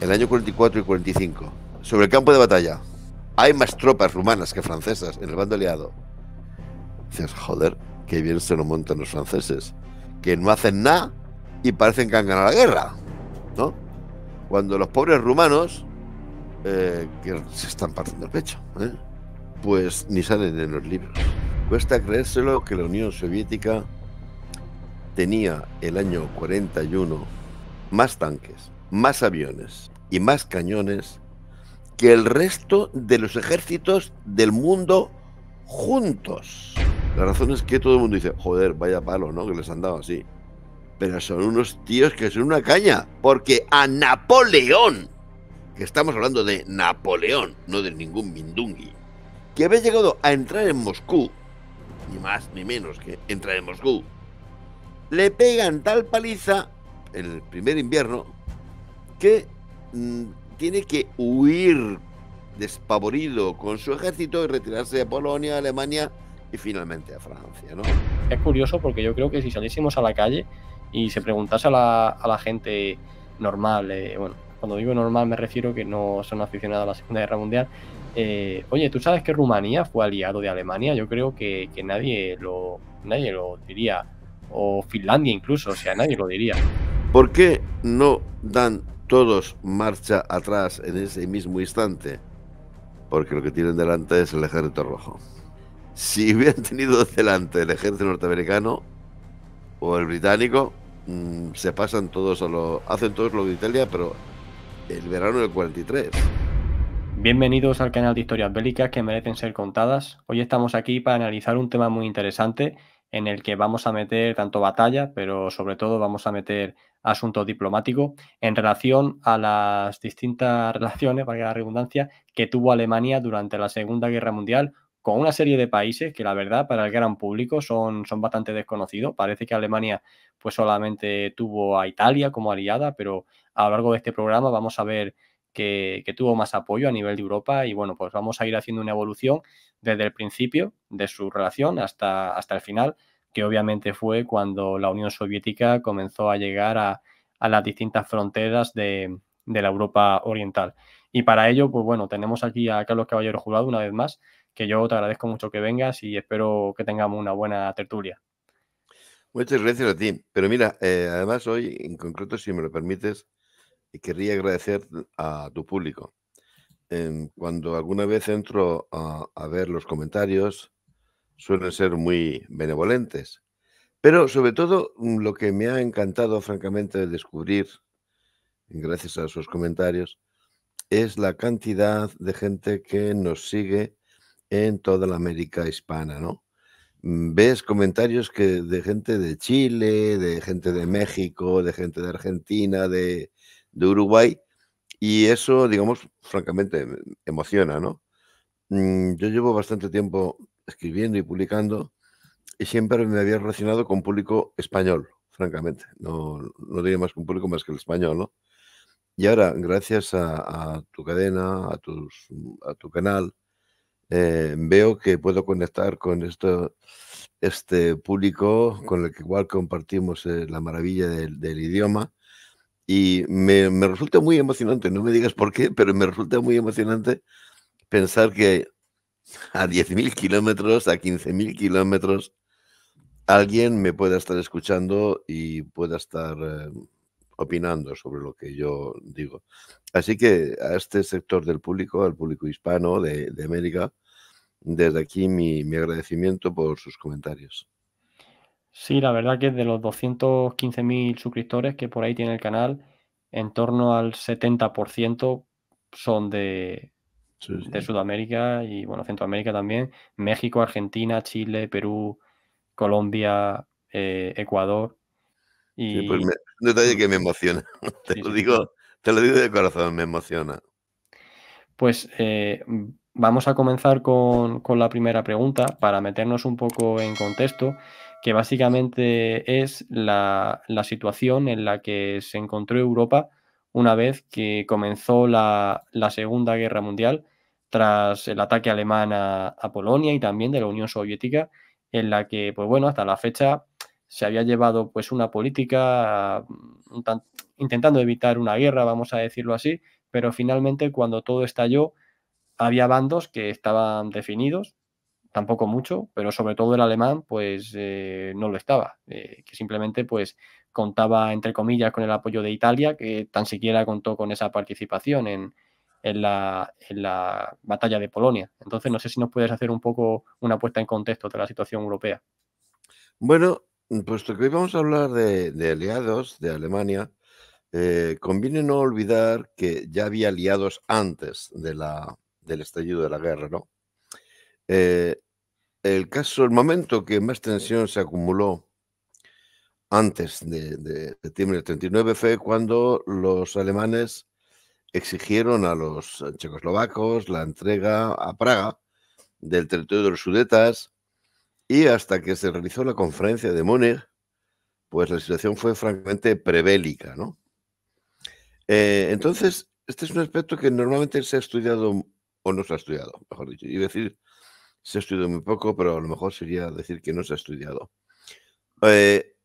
el año 44 y 45. Sobre el campo de batalla. Hay más tropas rumanas que francesas en el bando aliado. Dices, joder, qué bien se lo montan los franceses. Que no hacen nada y parecen que han ganado la guerra. ¿No? Cuando los pobres rumanos, eh, que se están partiendo el pecho, ¿eh? pues ni salen en los libros. Cuesta creérselo que la Unión Soviética tenía el año 41 más tanques, más aviones y más cañones que el resto de los ejércitos del mundo juntos. La razón es que todo el mundo dice, joder, vaya palo, ¿no? Que les han dado así. Pero son unos tíos que son una caña, porque a Napoleón, que estamos hablando de Napoleón, no de ningún Mindungui, que había llegado a entrar en Moscú, ni más ni menos que entrar en Moscú, le pegan tal paliza el primer invierno que mm, tiene que huir despavorido con su ejército y retirarse de Polonia, Alemania y finalmente a Francia. ¿no? Es curioso porque yo creo que si saliésemos a la calle y se preguntase a la, gente normal, eh, bueno, cuando digo normal me refiero que no son aficionados a la Segunda Guerra Mundial, eh, oye, ¿tú sabes que Rumanía fue aliado de Alemania? Yo creo que, nadie, lo, nadie lo diría, o Finlandia incluso, o sea, nadie lo diría. ¿Por qué no dan todos marcha atrás en ese mismo instante, porque lo que tienen delante es el ejército rojo. Si hubieran tenido delante el ejército norteamericano o el británico, mm, se pasan todos a lo. hacen todos lo de Italia, pero el verano del 43. Bienvenidos al canal de historias bélicas que merecen ser contadas. Hoy estamos aquí para analizar un tema muy interesante en el que vamos a meter tanto batalla, pero sobre todo vamos a meter asunto diplomático en relación a las distintas relaciones, para la redundancia, que tuvo Alemania durante la Segunda Guerra Mundial con una serie de países que la verdad para el gran público son, son bastante desconocidos. Parece que Alemania pues solamente tuvo a Italia como aliada, pero a lo largo de este programa vamos a ver que, que tuvo más apoyo a nivel de Europa y bueno, pues vamos a ir haciendo una evolución desde el principio de su relación hasta, hasta el final, que obviamente fue cuando la Unión Soviética comenzó a llegar a, a las distintas fronteras de, la Europa Oriental. Y para ello, pues bueno, tenemos aquí a Carlos Caballero Jurado una vez más, que yo te agradezco mucho que vengas y espero que tengamos una buena tertulia. Muchas gracias a ti. Pero mira, eh, además hoy, en concreto, si me lo permites, querría agradecer a tu público, Em, cuando alguna vez entro a, ver los comentarios, suelen ser muy benevolentes. Pero sobre todo mm, lo que me ha encantado francamente de descubrir, gracias a sus comentarios, es la cantidad de gente que nos sigue en toda la América hispana, ¿no? Mm, ves comentarios que de gente de Chile, de gente de México, de gente de Argentina, de Uruguay, y eso, digamos, francamente, emociona, ¿no? Mm, yo llevo bastante tiempo escribiendo y publicando y siempre me había relacionado con público español, francamente. No, no tenía más que un público más que el español, ¿no? Y ahora, gracias a, tu cadena, a, tus, a tu canal, eh, veo que puedo conectar con esto, este público con el que igual compartimos eh, la maravilla del idioma y me, resulta muy emocionante, no me digas por qué, pero me resulta muy emocionante pensar que a 10.000 kilómetros, a 15.000 kilómetros, alguien me pueda estar escuchando y pueda estar eh, opinando sobre lo que yo digo. Así que a este sector del público, al público hispano de, América, desde aquí mi agradecimiento por sus comentarios. Sí, la verdad que de los 215.000 suscriptores que por ahí tiene el canal, en torno al 70% son de, Sudamérica y bueno, Centroamérica también, México, Argentina, Chile, Perú, Colombia, eh, Ecuador. Pues un detalle mm. que me emociona, te, lo digo, te lo digo de corazón, me emociona. Pues eh, vamos a comenzar con, con la primera pregunta para meternos un poco en contexto que básicamente es la, situación en la que se encontró Europa una vez que comenzó la, Segunda Guerra Mundial tras el ataque alemán a, Polonia y también de la Unión Soviética, en la que, pues bueno, hasta la fecha se había llevado pues una política mm, intentando evitar una guerra, vamos a decirlo así, pero finalmente cuando todo estalló había bandos que estaban definidos tampoco mucho, pero sobre todo el alemán, pues eh, no lo estaba, eh, que simplemente pues contaba entre comillas con el apoyo de Italia, que tan siquiera contó con esa participación en, la, batalla de Polonia. Entonces, no sé si nos puedes hacer un poco una puesta en contexto de la situación europea. Bueno, mm, puesto que hoy vamos a hablar de, aliados de Alemania, eh, conviene no olvidar que ya había aliados antes del estallido de la guerra, ¿no? Eh, el caso, el momento que más tensión se acumuló antes de, septiembre del 39 fue cuando los alemanes exigieron a los checoslovacos la entrega a Praga del territorio de los sudetas y hasta que se realizó la conferencia de Múnich, pues la situación fue francamente prebélica, ¿no? Eh, entonces, este es un aspecto que normalmente se ha estudiado o no se ha estudiado, mejor dicho. Y decir, se ha estudiado muy poco, pero a lo mejor sería decir que no se ha estudiado. Eh,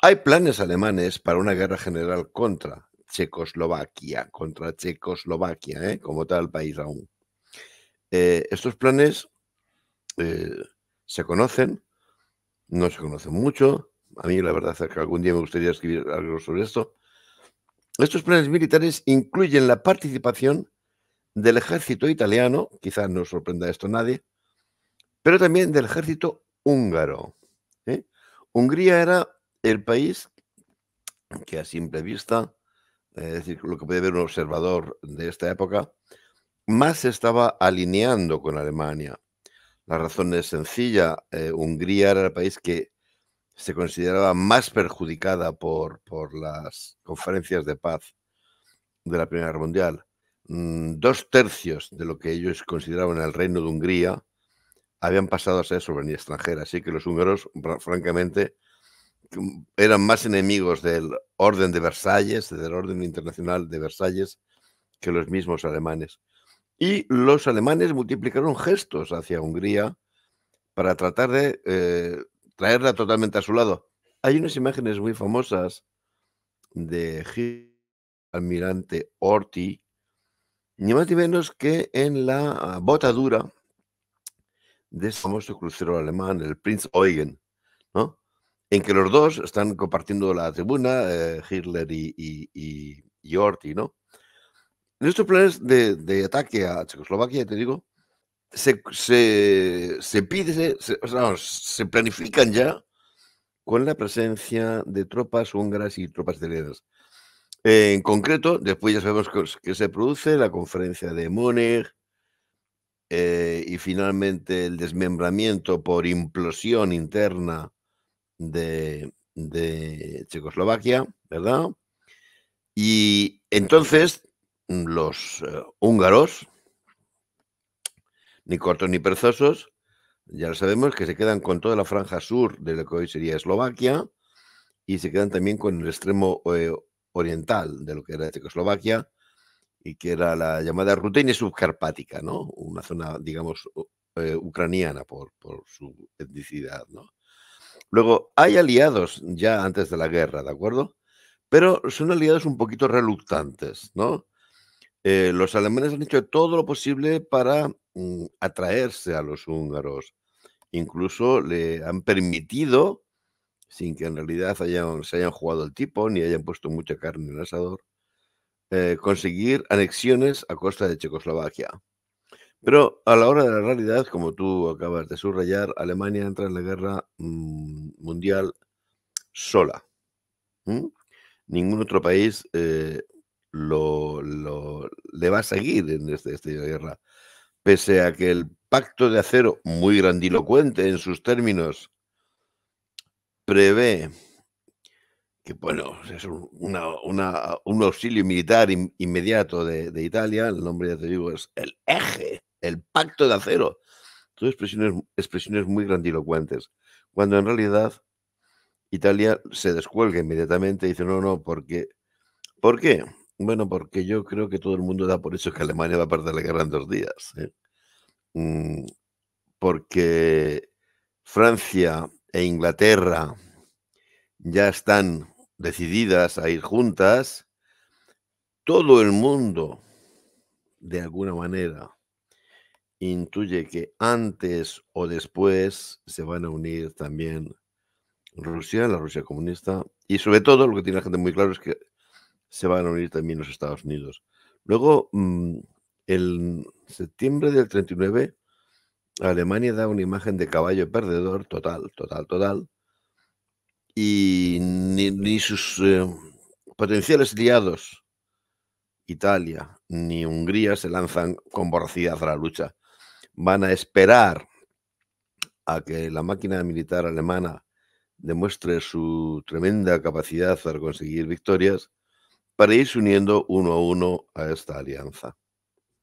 hay planes alemanes para una guerra general contra Checoslovaquia, contra Checoslovaquia, ¿eh? como tal país aún. Eh, estos planes se conocen, no se conocen mucho. A mí la verdad es que algún día me gustaría escribir algo sobre esto. Estos planes militares incluyen la participación del ejército italiano, quizás no sorprenda esto a nadie, pero también del ejército húngaro. ¿eh? Hungría era el país que a simple vista, es decir, lo que puede ver un observador de esta época, más se estaba alineando con Alemania. La razón es sencilla, eh, Hungría era el país que se consideraba más perjudicada por, las conferencias de paz de la Primera Guerra Mundial. Mm, dos tercios de lo que ellos consideraban el Reino de Hungría habían pasado a ser soberanía extranjera. Así que los húngaros, francamente, mm, eran más enemigos del orden de Versalles, del orden internacional de Versalles, que los mismos alemanes. Y los alemanes multiplicaron gestos hacia Hungría para tratar de eh, traerla totalmente a su lado. Hay unas imágenes muy famosas de almirante Orti, ni más ni menos que en la botadura de ese famoso crucero alemán, el Prinz Eugen, ¿no? en que los dos están compartiendo la tribuna, eh, Hitler y, y, y, ¿no? En planes de, de ataque a Checoslovaquia, te digo, se, se, se pide, se, planifican ya con la presencia de tropas húngaras y tropas italianas. En concreto, después ya sabemos que, que se produce la conferencia de Múnich, eh, y finalmente el desmembramiento por implosión interna de, Checoslovaquia, ¿verdad? Y entonces mm, los eh, húngaros, ni cortos ni perzosos, ya lo sabemos, que se quedan con toda la franja sur de lo que hoy sería Eslovaquia y se quedan también con el extremo eh, oriental de lo que era Checoslovaquia, y que era la llamada Rutenia subcarpática, ¿no? Una zona, digamos, eh, ucraniana por, su etnicidad, Luego, hay aliados ya antes de la guerra, ¿de acuerdo? Pero son aliados un poquito reluctantes, ¿no? Eh, los alemanes han hecho todo lo posible para mm, atraerse a los húngaros. Incluso le han permitido, sin que en realidad se hayan jugado el tipo ni hayan puesto mucha carne en el asador, eh, conseguir anexiones a costa de Checoslovaquia. Pero a la hora de la realidad, como tú acabas de subrayar, Alemania entra en la guerra mm, mundial sola. Ningún otro país eh, le va a seguir en este, esta guerra. Pese a que el pacto de acero, muy grandilocuente en sus términos, prevé que bueno, es un auxilio militar inmediato de, Italia, el nombre ya te digo es el eje, el pacto de acero. Todas expresiones, expresiones muy grandilocuentes, cuando en realidad Italia se descuelga inmediatamente y dice, no, no, porque, ¿por qué? Bueno, porque yo creo que todo el mundo da por hecho que Alemania va a perder la guerra en dos días. ¿eh? Mm, porque Francia e Inglaterra ya están decididas a ir juntas, todo el mundo, de alguna manera, intuye que antes o después se van a unir también Rusia, la Rusia comunista, y sobre todo lo que tiene la gente muy claro es que se van a unir también los Estados Unidos. Luego, mm, en septiembre del 39, Alemania da una imagen de caballo perdedor total, total, total, y ni, sus eh, potenciales aliados, Italia ni Hungría, se lanzan con voracidad a la lucha. Van a esperar a que la máquina militar alemana demuestre su tremenda capacidad para conseguir victorias para irse uniendo uno a uno a esta alianza.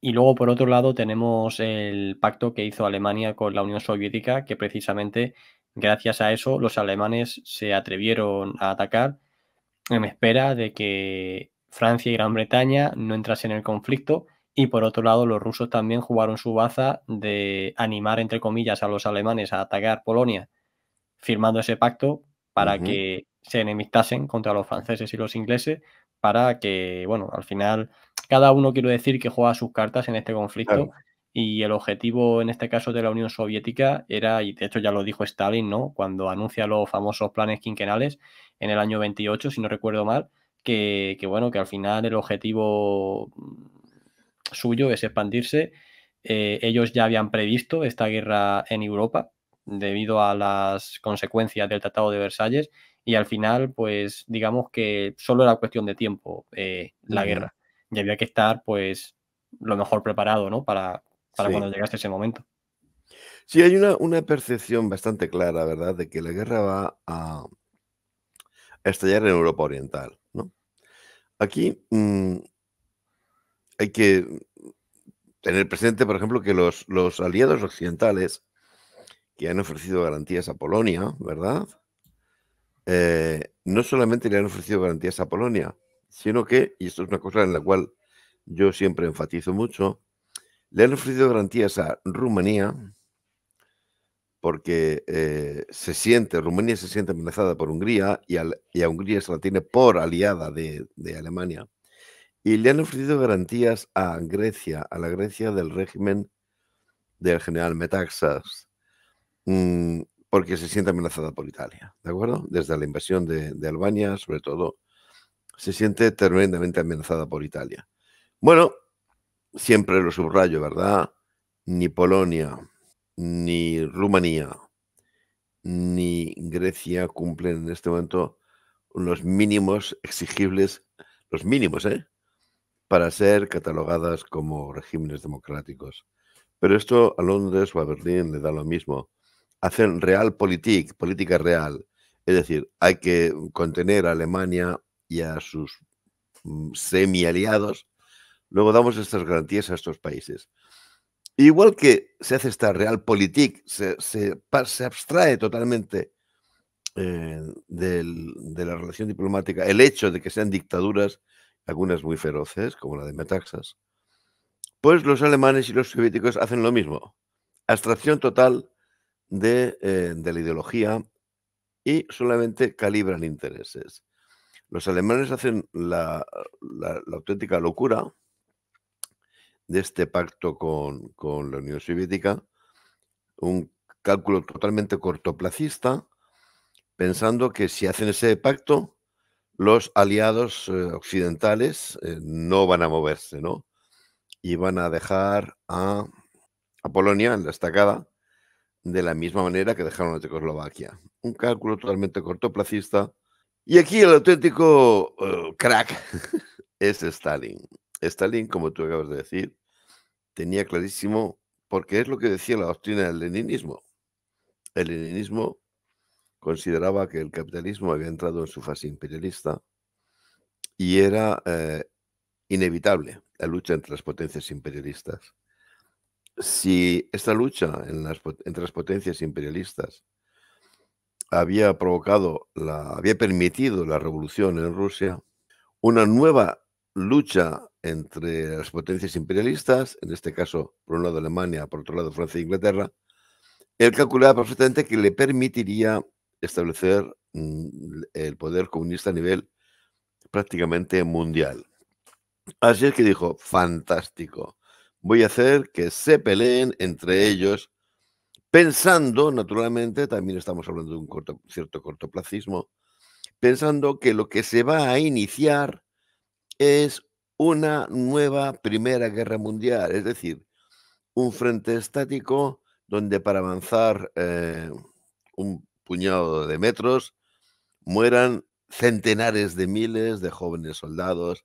Y luego, por otro lado, tenemos el pacto que hizo Alemania con la Unión Soviética, que precisamente Gracias a eso, los alemanes se atrevieron a atacar en espera de que Francia y Gran Bretaña no entrasen en el conflicto. Y por otro lado, los rusos también jugaron su baza de animar, entre comillas, a los alemanes a atacar Polonia, firmando ese pacto para que se enemistasen contra los franceses y los ingleses, para que, bueno, al final, cada uno quiero decir que juega sus cartas en este conflicto y el objetivo en este caso de la Unión Soviética era, y de hecho ya lo dijo Stalin, ¿no? Cuando anuncia los famosos planes quinquenales en el año 28, si no recuerdo mal, que, bueno, que al final el objetivo suyo es expandirse. Eh, ellos ya habían previsto esta guerra en Europa debido a las consecuencias del Tratado de Versalles y al final, pues digamos que solo era cuestión de tiempo eh, la guerra y había que estar pues lo mejor preparado, ¿no? Para, para cuando llegaste ese momento. Sí, hay una, percepción bastante clara, ¿verdad?, de que la guerra va a estallar en Europa Oriental, ¿no? Aquí mm, hay que tener presente, por ejemplo, que los, aliados occidentales que han ofrecido garantías a Polonia, ¿verdad? Eh, no solamente le han ofrecido garantías a Polonia, sino que, y esto es una cosa en la cual yo siempre enfatizo mucho, le han ofrecido garantías a Rumanía porque eh, se siente, Rumanía se siente amenazada por Hungría y, a Hungría se la tiene por aliada de, Alemania. Y le han ofrecido garantías a Grecia, a la Grecia del régimen del general Metaxas, mm, porque se siente amenazada por Italia, ¿de acuerdo? Desde la invasión de Albania, sobre todo, se siente tremendamente amenazada por Italia. Bueno, siempre lo subrayo, ¿verdad? Ni Polonia, ni Rumanía, ni Grecia cumplen en este momento los mínimos exigibles, los mínimos, ¿eh? Para ser catalogadas como regímenes democráticos. Pero esto a Londres o a Berlín le da lo mismo. Hacen realpolitik, política real. Es decir, hay que contener a Alemania y a sus mm, semi-aliados Luego damos estas garantías a estos países. Igual que se hace esta realpolitik, se, se, abstrae totalmente eh, de la relación diplomática el hecho de que sean dictaduras, algunas muy feroces, como la de Metaxas, pues los alemanes y los soviéticos hacen lo mismo. Abstracción total de, eh, la ideología y solamente calibran intereses. Los alemanes hacen la auténtica locura de este pacto con, con la Unión Soviética, un cálculo totalmente cortoplacista, pensando que si hacen ese pacto, los aliados eh, occidentales eh, no van a moverse, ¿no? Y van a dejar a, Polonia en la estacada de la misma manera que dejaron a Checoslovaquia. Un cálculo totalmente cortoplacista. Y aquí el auténtico eh, crack es Stalin. Stalin, como tú acabas de decir, tenía clarísimo, porque es lo que decía la doctrina del leninismo. El leninismo consideraba que el capitalismo había entrado en su fase imperialista y era eh, inevitable la lucha entre las potencias imperialistas. Si esta lucha entre las potencias imperialistas había provocado, la, había permitido la revolución en Rusia, una nueva lucha entre las potencias imperialistas, en este caso, por un lado Alemania, por otro lado Francia e Inglaterra, él calculaba perfectamente que le permitiría establecer mm, el poder comunista a nivel prácticamente mundial. Así es que dijo, fantástico, voy a hacer que se peleen entre ellos, pensando, naturalmente, también estamos hablando de un cierto cortoplacismo, pensando que lo que se va a iniciar es una nueva Primera Guerra Mundial, es decir, un frente estático donde para avanzar eh, un puñado de metros mueran centenares de miles de jóvenes soldados,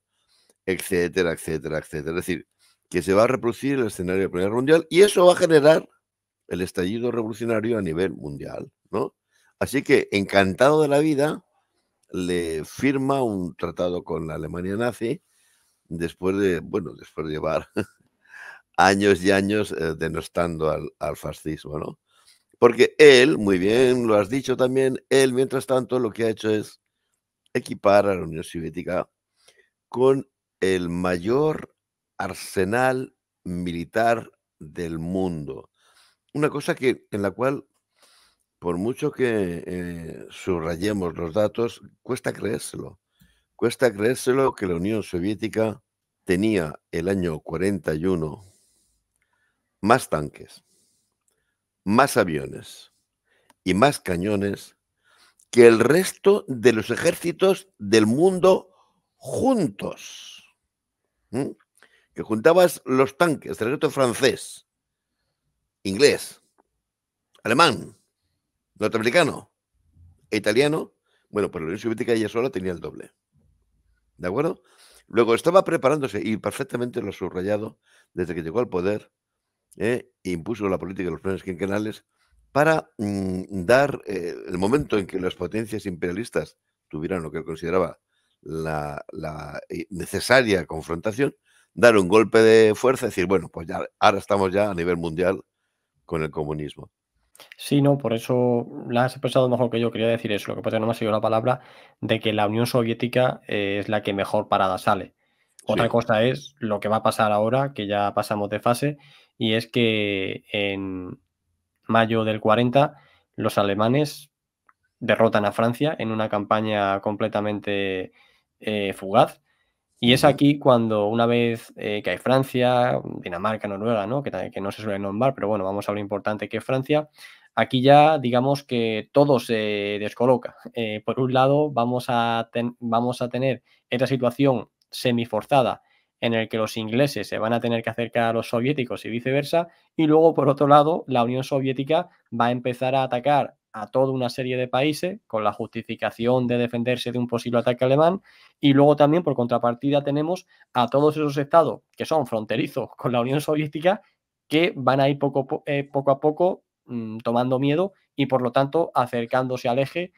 etcétera, etcétera, etcétera. Es decir, que se va a reproducir el escenario de la Primera Guerra Mundial y eso va a generar el estallido revolucionario a nivel mundial, ¿no? Así que encantado de la vida le firma un tratado con la Alemania nazi después de, bueno, después de llevar años y años eh, denostando al, al, fascismo, ¿no? Porque él, muy bien lo has dicho también, él mientras tanto lo que ha hecho es equipar a la Unión Soviética con el mayor arsenal militar del mundo. Una cosa que, en la cual por mucho que eh, subrayemos los datos, cuesta creérselo. Cuesta creérselo que la Unión Soviética tenía el año 41 más tanques, más aviones y más cañones que el resto de los ejércitos del mundo juntos. Que juntabas los tanques, del ejército francés, inglés, alemán, norteamericano, e italiano, bueno, pues la Unión Soviética ella sola tenía el doble. ¿De acuerdo? Luego estaba preparándose y perfectamente lo subrayado desde que llegó al poder, ¿eh? impuso la política de los planes quinquenales para mm, dar eh, el momento en que las potencias imperialistas tuvieran lo que consideraba la, la, eh, necesaria confrontación, dar un golpe de fuerza, decir, bueno, pues ya ahora estamos ya a nivel mundial con el comunismo. Sí, no, por eso la has expresado mejor que yo. Quería decir eso. Lo que pasa es que no me ha sido la palabra de que la Unión Soviética eh, es la que mejor parada sale. Otra cosa es lo que va a pasar ahora, que ya pasamos de fase, y es que en mayo del 40 los alemanes derrotan a Francia en una campaña completamente eh, fugaz y es aquí cuando una vez eh, que hay Francia, Dinamarca, Noruega, Que, no se suele nombrar, pero bueno, vamos a lo importante que es Francia, aquí ya digamos que todo se descoloca. Eh, por un lado, vamos a, vamos a tener esta situación semiforzada en el que los ingleses se van a tener que acercar a los soviéticos y viceversa, y luego por otro lado la Unión Soviética va a empezar a atacar a toda una serie de países con la justificación de defenderse de un posible ataque alemán y luego también por contrapartida tenemos a todos esos estados que son fronterizos con la Unión Soviética que van a ir eh, poco, a poco mm, tomando miedo y por lo tanto acercándose al eje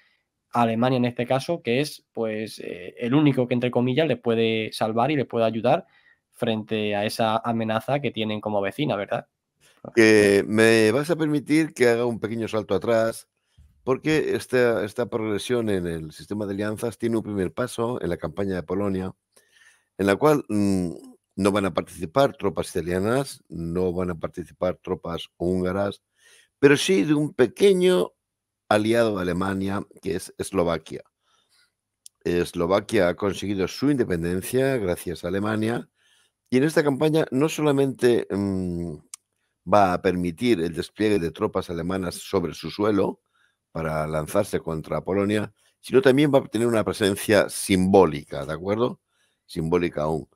a Alemania en este caso que es pues eh, el único que entre comillas le puede salvar y le puede ayudar frente a esa amenaza que tienen como vecina, ¿verdad? me vas a permitir que haga un pequeño salto atrás porque esta, progresión en el sistema de alianzas tiene un primer paso en la campaña de Polonia, en la cual mm, no van a participar tropas italianas, no van a participar tropas húngaras, pero sí de un pequeño aliado de Alemania, que es Eslovaquia. Eslovaquia ha conseguido su independencia gracias a Alemania y en esta campaña no solamente mm, va a permitir el despliegue de tropas alemanas sobre su suelo, para lanzarse contra Polonia, sino también va a tener una presencia simbólica, ¿de acuerdo? Simbólica aún.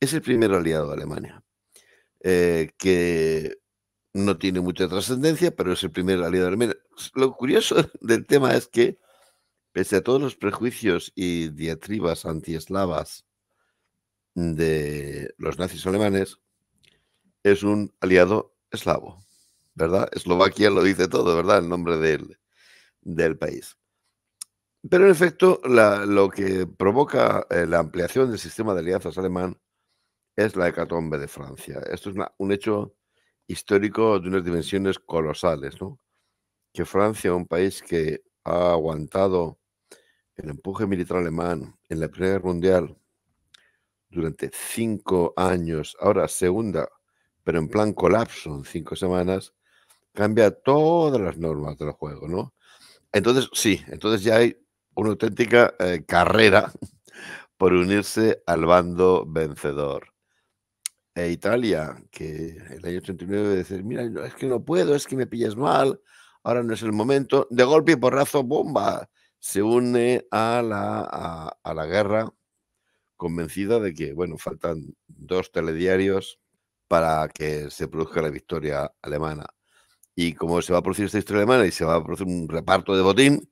Es el primer aliado de Alemania, eh, que no tiene mucha trascendencia, pero es el primer aliado de Alemania. Lo curioso del tema es que, pese a todos los prejuicios y diatribas antieslavas de los nazis alemanes, es un aliado eslavo, ¿verdad? Eslovaquia lo dice todo, ¿verdad? El nombre de él del país. Pero en efecto, lo que provoca eh, la ampliación del sistema de alianzas alemán es la hecatombe de Francia. Esto es un hecho histórico de unas dimensiones colosales, ¿no? Que Francia, un país que ha aguantado el empuje militar alemán en la Primera Guerra Mundial durante cinco años, ahora segunda, pero en plan colapso en cinco semanas, cambia todas las normas del juego, ¿no? Entonces, sí, entonces ya hay una auténtica eh, carrera por unirse al bando vencedor. E Italia, que el año 89 dice, mira, es que no puedo, es que me pillas mal, ahora no es el momento. De golpe y porrazo, bomba, se une a la, a la guerra convencida de que, bueno, faltan dos telediarios para que se produzca la victoria alemana y como se va a producir esta historia alemana y se va a producir un reparto de botín,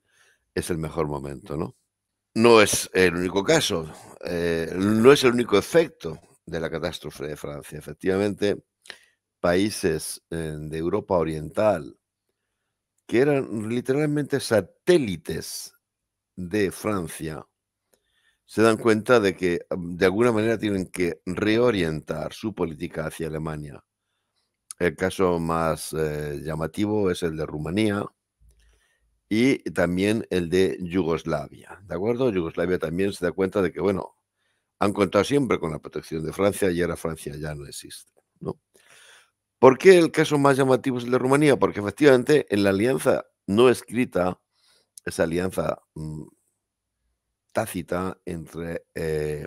es el mejor momento, ¿no? No es el único caso, eh, no es el único efecto de la catástrofe de Francia. Efectivamente, países eh, de Europa Oriental, que eran literalmente satélites de Francia, se dan cuenta de que mm, de alguna manera tienen que reorientar su política hacia Alemania. El caso más eh, llamativo es el de Rumanía y también el de Yugoslavia. ¿De acuerdo? Yugoslavia también se da cuenta de que, bueno, han contado siempre con la protección de Francia y ahora Francia ya no existe. ¿no? ¿Por qué el caso más llamativo es el de Rumanía? Porque efectivamente en la alianza no escrita, esa alianza mm, tácita entre eh,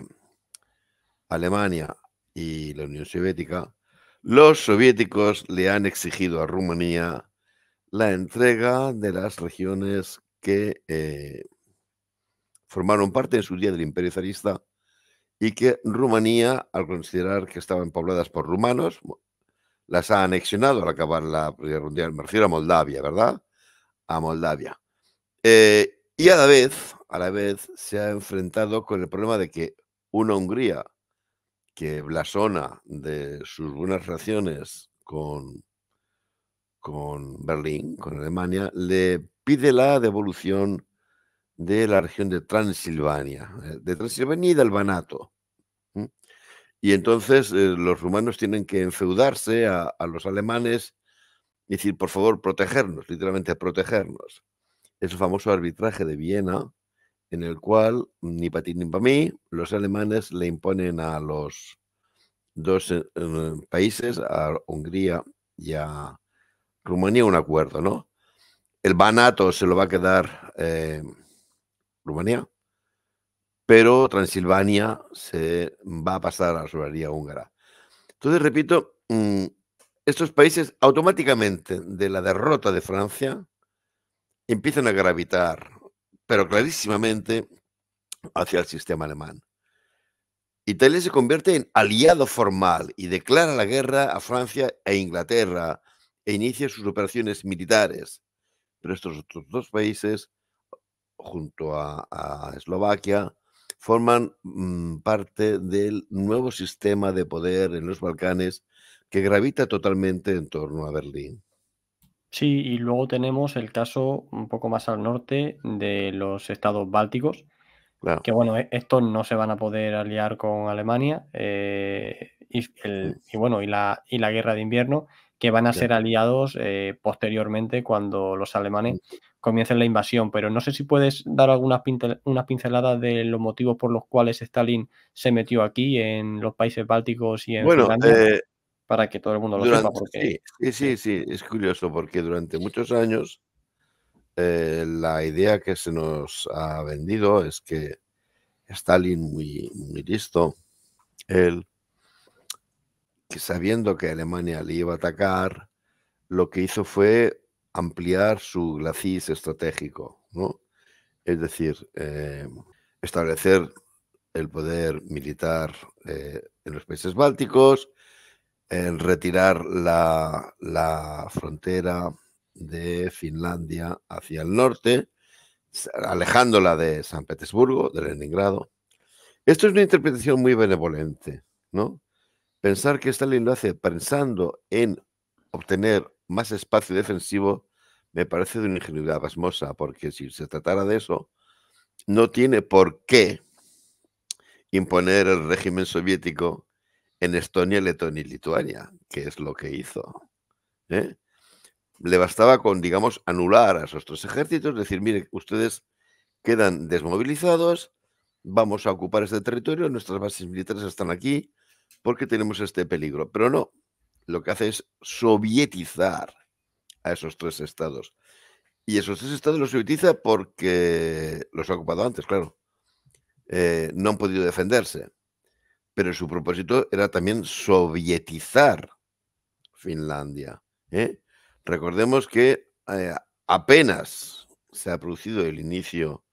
Alemania y la Unión Soviética, los soviéticos le han exigido a Rumanía la entrega de las regiones que eh, formaron parte en su día del imperio zarista y que Rumanía, al considerar que estaban pobladas por rumanos, las ha anexionado al acabar la Primera Mundial. Me refiero a Moldavia, ¿verdad? A Moldavia. Eh, y a la vez, a la vez, se ha enfrentado con el problema de que una Hungría que blasona de sus buenas relaciones con, con Berlín, con Alemania, le pide la devolución de la región de Transilvania, eh, de Transilvania y del Banato. Y entonces eh, los rumanos tienen que enfeudarse a, a, los alemanes y decir, por favor, protegernos, literalmente protegernos. Es el famoso arbitraje de Viena, en el cual, ni para ti ni para mí, los alemanes le imponen a los dos eh, eh, países, a Hungría y a Rumanía, un acuerdo, ¿no? El banato se lo va a quedar eh, Rumanía, pero Transilvania se va a pasar a la soberanía húngara. Entonces, repito, mm, estos países automáticamente de la derrota de Francia empiezan a gravitar pero clarísimamente hacia el sistema alemán. Italia se convierte en aliado formal y declara la guerra a Francia e Inglaterra e inicia sus operaciones militares. Pero estos otros dos países, junto a, Eslovaquia, forman mm, parte del nuevo sistema de poder en los Balcanes que gravita totalmente en torno a Berlín. Sí, y luego tenemos el caso un poco más al norte de los estados bálticos, que bueno, e, estos no se van a poder aliar con Alemania, eh, y, bueno, y la, y la guerra de invierno, que van a ser aliados eh, posteriormente cuando los alemanes comiencen la invasión. Pero no sé si puedes dar algunas unas pinceladas de los motivos por los cuales Stalin se metió aquí en los países bálticos y en eh, para que todo el mundo lo sepa. Sí, sí, sí, es curioso porque durante muchos años eh, la idea que se nos ha vendido es que Stalin, muy, muy listo, él, sabiendo que Alemania le iba a atacar, lo que hizo fue ampliar su glacis estratégico, ¿no? Es decir, eh, establecer el poder militar eh, en los países bálticos, retirar la, la frontera de Finlandia hacia el norte, alejándola de San Petersburgo, de Leningrado. Esto es una interpretación muy benevolente, ¿no? Pensar que Stalin lo hace pensando en obtener más espacio defensivo me parece de una ingenuidad pasmosa, porque si se tratara de eso, no tiene por qué imponer el régimen soviético en Estonia, Letonia y Lituania, que es lo que hizo. ¿eh? Le bastaba con, digamos, anular a esos tres ejércitos, decir, mire, ustedes quedan desmovilizados, vamos a ocupar este territorio, nuestras bases militares están aquí porque tenemos este peligro. Pero no, lo que hace es sovietizar a esos tres estados. Y esos tres estados los sovietiza porque los ha ocupado antes, claro. Eh, no han podido defenderse pero su propósito era también sovietizar Finlandia. ¿eh? Recordemos que eh, apenas se ha producido el inicio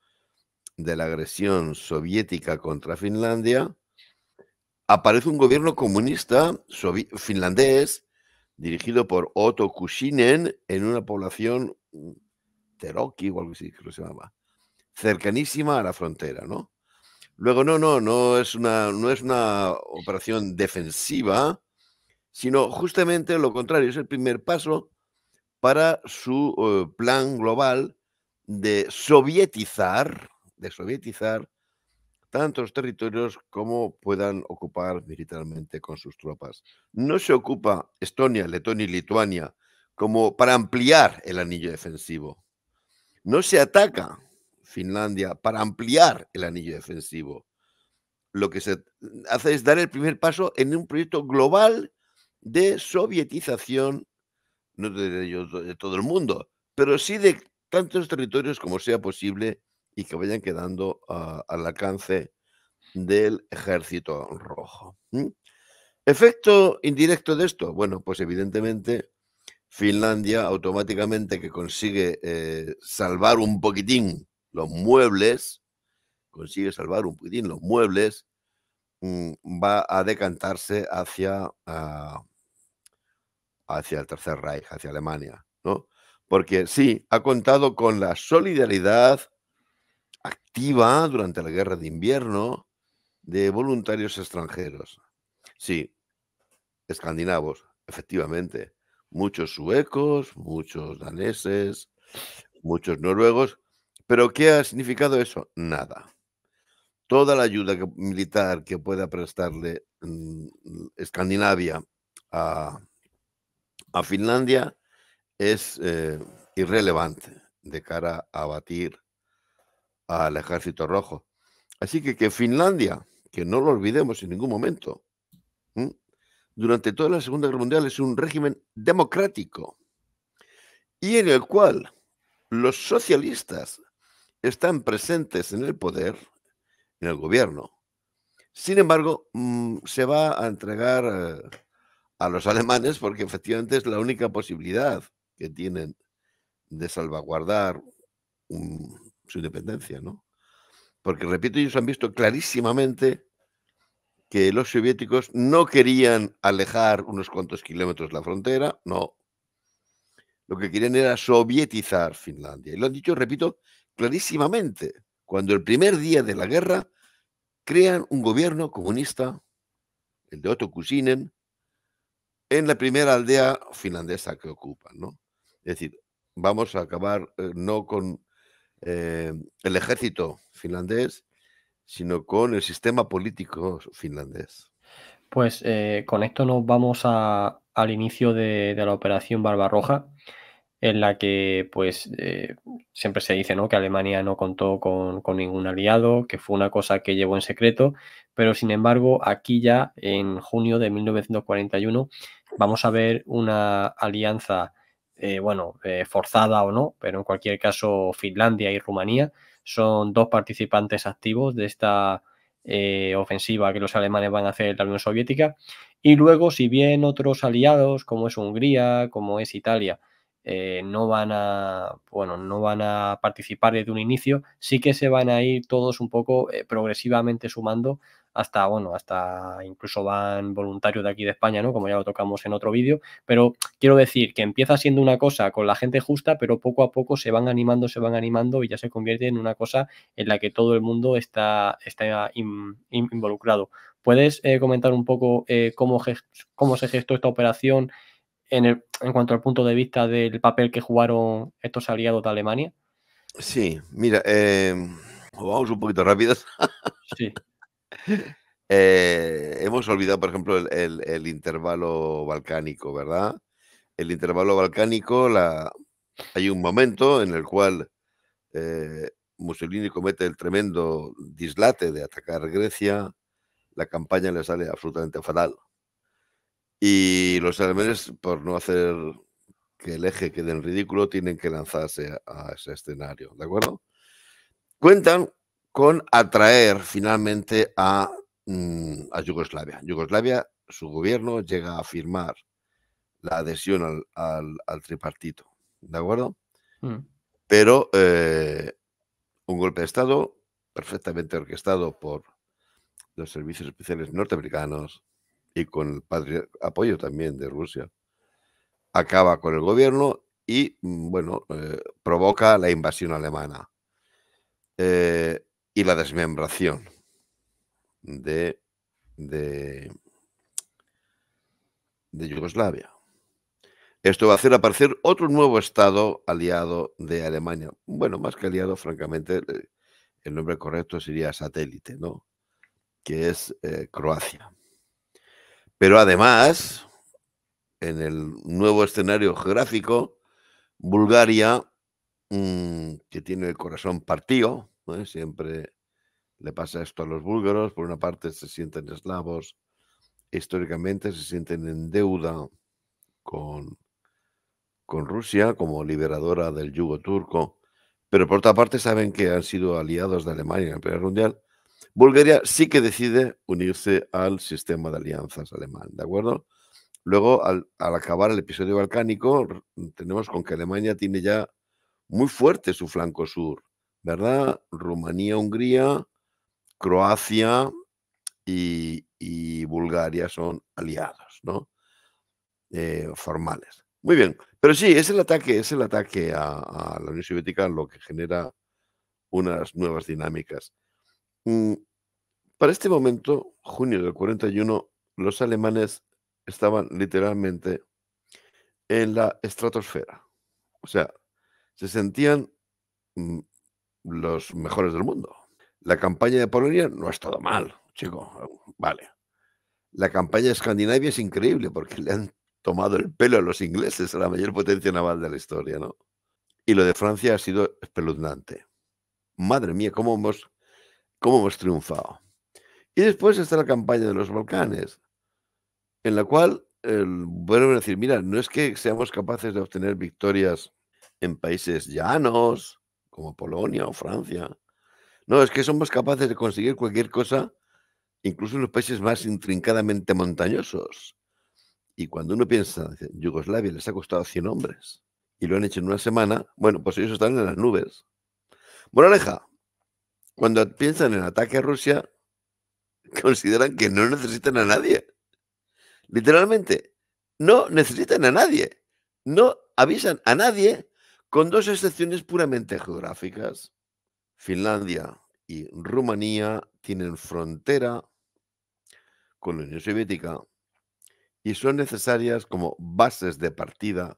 de la agresión soviética contra Finlandia, aparece un gobierno comunista finlandés dirigido por Otto Kushinen en una población mm, Teroki o algo así que se llamaba, cercanísima a la frontera, ¿no? Luego, no, no, no es una, no es una operación defensiva, sino justamente lo contrario, es el primer paso para su eh, plan global de sovietizar, de sovietizar tantos territorios como puedan ocupar militarmente con sus tropas. No se ocupa Estonia, Letonia y Lituania como para ampliar el anillo defensivo. No se ataca Finlandia para ampliar el anillo defensivo. Lo que se hace es dar el primer paso en un proyecto global de sovietización, no de, todo el mundo, pero sí de tantos territorios como sea posible y que vayan quedando al alcance del ejército rojo. Efecto indirecto de esto, bueno, pues evidentemente Finlandia automáticamente que consigue eh, salvar un poquitín los muebles, consigue salvar un poquitín los muebles, mm, va a decantarse hacia, ah, hacia el Tercer Reich, hacia Alemania, ¿no? Porque sí, ha contado con la solidaridad activa durante la guerra de invierno de voluntarios extranjeros. Sí, escandinavos, efectivamente. Muchos suecos, muchos daneses, muchos noruegos, ¿Pero qué ha significado eso? Nada. Toda la ayuda militar que pueda prestarle mm, mm, Escandinavia a, Finlandia es eh, irrelevante de cara a batir al ejército rojo. Así que que Finlandia, que no lo olvidemos en ningún momento, durante toda la Segunda Guerra Mundial es un régimen democrático y en el cual los socialistas están presentes en el poder, en el gobierno. Sin embargo, mm, se va a entregar eh, a los alemanes porque efectivamente es la única posibilidad que tienen de salvaguardar su independencia, ¿no? Porque, repito, ellos han visto clarísimamente que los soviéticos no querían alejar unos cuantos kilómetros la frontera, no. Lo que querían era sovietizar Finlandia. Y lo han dicho, repito, clarísimamente cuando el primer día de la guerra crean un gobierno comunista, el de Otto Kusinen, en la primera aldea finlandesa que ocupan. Es decir, vamos a acabar eh, no con eh, el ejército finlandés, sino con el sistema político finlandés. Pues eh, con esto nos vamos al inicio de, de la Operación Barbarroja en la que pues eh, siempre se dice ¿no? que Alemania no contó con, ningún aliado, que fue una cosa que llevó en secreto, pero sin embargo aquí ya en junio de 1941 vamos a ver una alianza, eh, bueno, eh, forzada o no, pero en cualquier caso Finlandia y Rumanía son dos participantes activos de esta ofensiva que los alemanes van a hacer en la Unión Soviética y luego si bien otros aliados como es Hungría, como es Italia, eh, no van a, bueno, no van a participar desde un inicio, sí que se van a ir todos un poco eh, progresivamente sumando hasta, bueno, hasta incluso van voluntarios de aquí de España, Como ya lo tocamos en otro vídeo, pero quiero decir que empieza siendo una cosa con la gente justa, pero poco a poco se van animando, se van animando y ya se convierte en una cosa en la que todo el mundo está, está involucrado. ¿Puedes eh, comentar un poco cómo, cómo se gestó esta operación? en, cuanto al punto de vista del papel que jugaron estos aliados de Alemania? Sí, mira, eh, vamos un poquito rápido eh, hemos olvidado, por ejemplo, el, intervalo balcánico, ¿verdad? El intervalo balcánico, la, hay un momento en el cual eh, Mussolini comete el tremendo dislate de atacar Grecia, la campaña le sale absolutamente fatal. Y los alemanes, por no hacer que el eje quede en ridículo, tienen que lanzarse a ese escenario, ¿de acuerdo? Cuentan con atraer finalmente a, mm, Yugoslavia. Yugoslavia, su gobierno llega a firmar la adhesión al, tripartito, ¿de acuerdo? Mm. Pero eh, un golpe de Estado perfectamente orquestado por los servicios especiales norteamericanos, con el apoyo también de Rusia. Acaba con el gobierno y, mm, bueno, eh, provoca la invasión alemana eh, y la desmembración de, de, Yugoslavia. Esto va a hacer aparecer otro nuevo Estado aliado de Alemania. Bueno, más que aliado, francamente, eh, el nombre correcto sería satélite, ¿no? Que es Croacia. Pero además, en el nuevo escenario geográfico, Bulgaria, mm, que tiene el corazón partido, siempre le pasa esto a los búlgaros, por una parte se sienten eslavos, históricamente se sienten en deuda con, con Rusia como liberadora del yugo turco, pero por otra parte saben que han sido aliados de Alemania en el Primer Mundial Bulgaria sí que decide unirse al sistema de alianzas alemán, ¿de acuerdo? Luego, al, acabar el episodio balcánico, tenemos con que Alemania tiene ya muy fuerte su flanco sur, ¿verdad? Rumanía, Hungría, Croacia y, Bulgaria son aliados, ¿no? Eh, formales. Muy bien, pero sí, es el ataque, es el ataque a la Unión Soviética lo que genera unas nuevas dinámicas. Mm, para este momento, junio del 41, los alemanes estaban literalmente en la estratosfera. O sea, se sentían mm, los mejores del mundo. La campaña de Polonia no ha estado mal, chico. Vale. La campaña de Escandinavia es increíble porque le han tomado el pelo a los ingleses, a la mayor potencia naval de la historia, ¿no? Y lo de Francia ha sido espeluznante. Madre mía, cómo hemos cómo hemos triunfado. Y después está la campaña de los Balcanes, en la cual vuelven a decir, mira, no es que seamos capaces de obtener victorias en países llanos, como Polonia o Francia. No, es que somos capaces de conseguir cualquier cosa, incluso en los países más intrincadamente montañosos. Y cuando uno piensa, Yugoslavia les ha costado 100 hombres y lo han hecho en una semana, bueno, pues ellos están en las nubes. Aleja, cuando piensan en ataque a Rusia, consideran que no necesitan a nadie. Literalmente, no necesitan a nadie. No avisan a nadie con dos excepciones puramente geográficas. Finlandia y Rumanía tienen frontera con la Unión Soviética y son necesarias como bases de partida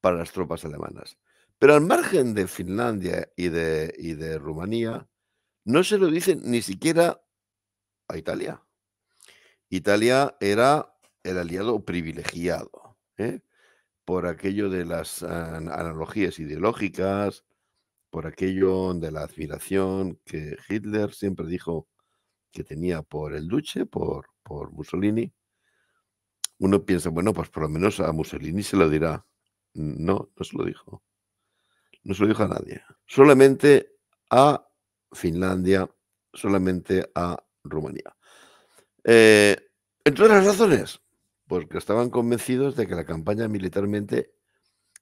para las tropas alemanas. Pero al margen de Finlandia y de, y de Rumanía, no se lo dice ni siquiera a Italia. Italia era el aliado privilegiado ¿eh? por aquello de las analogías ideológicas, por aquello de la admiración que Hitler siempre dijo que tenía por el Duce, por, por Mussolini. Uno piensa, bueno, pues por lo menos a Mussolini se lo dirá. No, no se lo dijo. No se lo dijo a nadie. Solamente a Finlandia solamente a Rumanía. En eh, entre las razones, porque estaban convencidos de que la campaña militarmente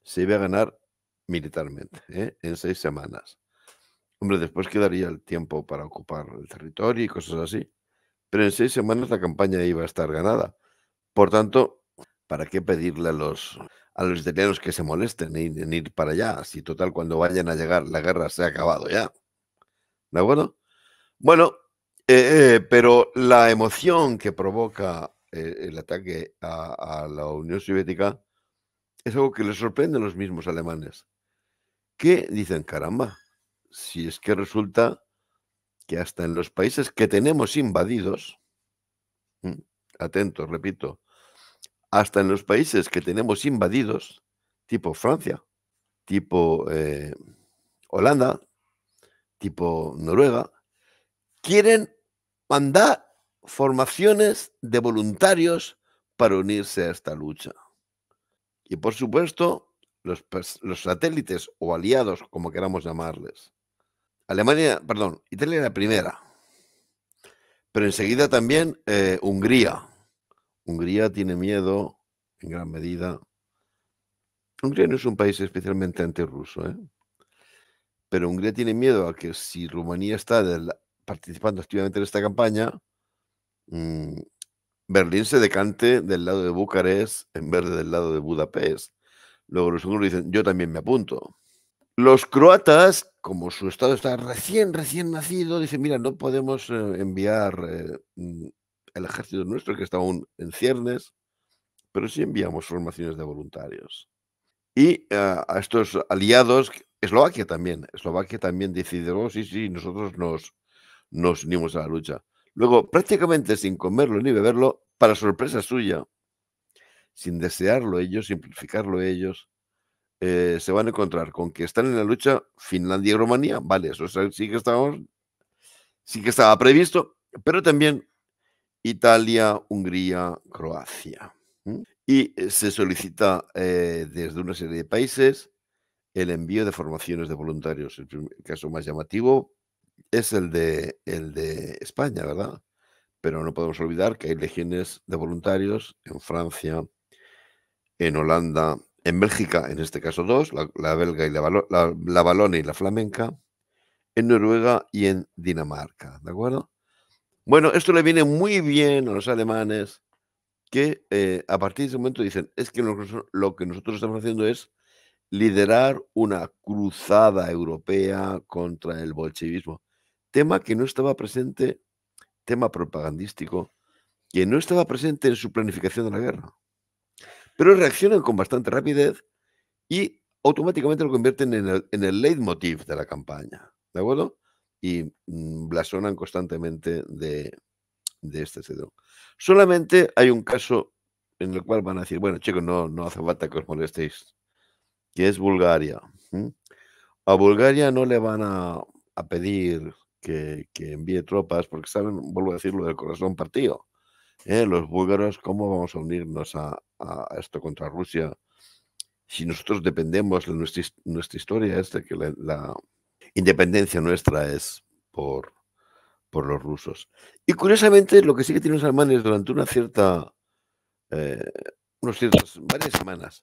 se iba a ganar militarmente ¿eh? en seis semanas. Hombre, después quedaría el tiempo para ocupar el territorio y cosas así. Pero en seis semanas la campaña iba a estar ganada. Por tanto, ¿para qué pedirle a los, a los italianos que se molesten en ir para allá? Si total, cuando vayan a llegar, la guerra se ha acabado ya. ¿De acuerdo? Bueno, eh, eh, pero la emoción que provoca eh, el ataque a, la Unión Soviética es algo que les sorprende a los mismos alemanes, que dicen, caramba, si es que resulta que hasta en los países que tenemos invadidos, atentos, repito, hasta en los países que tenemos invadidos, tipo Francia, tipo Holanda, tipo Noruega, quieren mandar formaciones de voluntarios para unirse a esta lucha. Y por supuesto, los, satélites o aliados, como queramos llamarles. Alemania, perdón, Italia la primera, pero enseguida también eh, Hungría. Hungría tiene miedo, en gran medida. Hungría no es un país especialmente antirruso, ¿eh? pero Hungría tiene miedo a que si Rumanía está participando activamente en esta campaña, mm, Berlín se decante del lado de Bucarest en vez del lado de Budapest. Luego los húngaros dicen, yo también me apunto. Los croatas, como su estado está recién, recién nacido, dicen, mira, no podemos eh, enviar eh, mm, el ejército nuestro, que está aún en ciernes, pero sí enviamos formaciones de voluntarios. Y eh, a estos aliados, Eslovaquia también. Eslovaquia también decidió, oh, sí, sí, nosotros nos, nos unimos a la lucha. Luego, prácticamente sin comerlo ni beberlo, para sorpresa suya, sin desearlo ellos, simplificarlo ellos, eh, se van a encontrar con que están en la lucha Finlandia y Rumanía. Vale, eso sí que estábamos, sí que estaba previsto, pero también Italia, Hungría, Croacia. Y eh, se solicita eh, desde una serie de países el envío de formaciones de voluntarios. El caso más llamativo es el de, el de España, ¿verdad? Pero no podemos olvidar que hay legiones de voluntarios en Francia, en Holanda, en Bélgica, en este caso dos, la, belga y la, la, y la flamenca, en Noruega y en Dinamarca, ¿de acuerdo? Bueno, esto le viene muy bien a los alemanes que eh, a partir de ese momento dicen, es que lo que nosotros estamos haciendo es liderar una cruzada europea contra el bolchevismo, tema que no estaba presente, tema propagandístico, que no estaba presente en su planificación de la guerra. Pero reaccionan con bastante rapidez y automáticamente lo convierten en el, leitmotiv de la campaña, ¿de acuerdo? Y mm, blasonan constantemente de, este cedro. Solamente hay un caso en el cual van a decir, bueno, chicos, no, no hace falta que os molestéis que es Bulgaria. A Bulgaria no le van a, a pedir que, envíe tropas porque saben, vuelvo a decirlo, del corazón partido. ¿eh? Los búlgaros, ¿cómo vamos a unirnos a, a esto contra Rusia? si nosotros dependemos, de nuestra, historia es de que la, independencia nuestra es por, por los rusos. Y curiosamente, lo que sí que tienen los alemanes durante una cierta, eh, unos ciertas, varias semanas,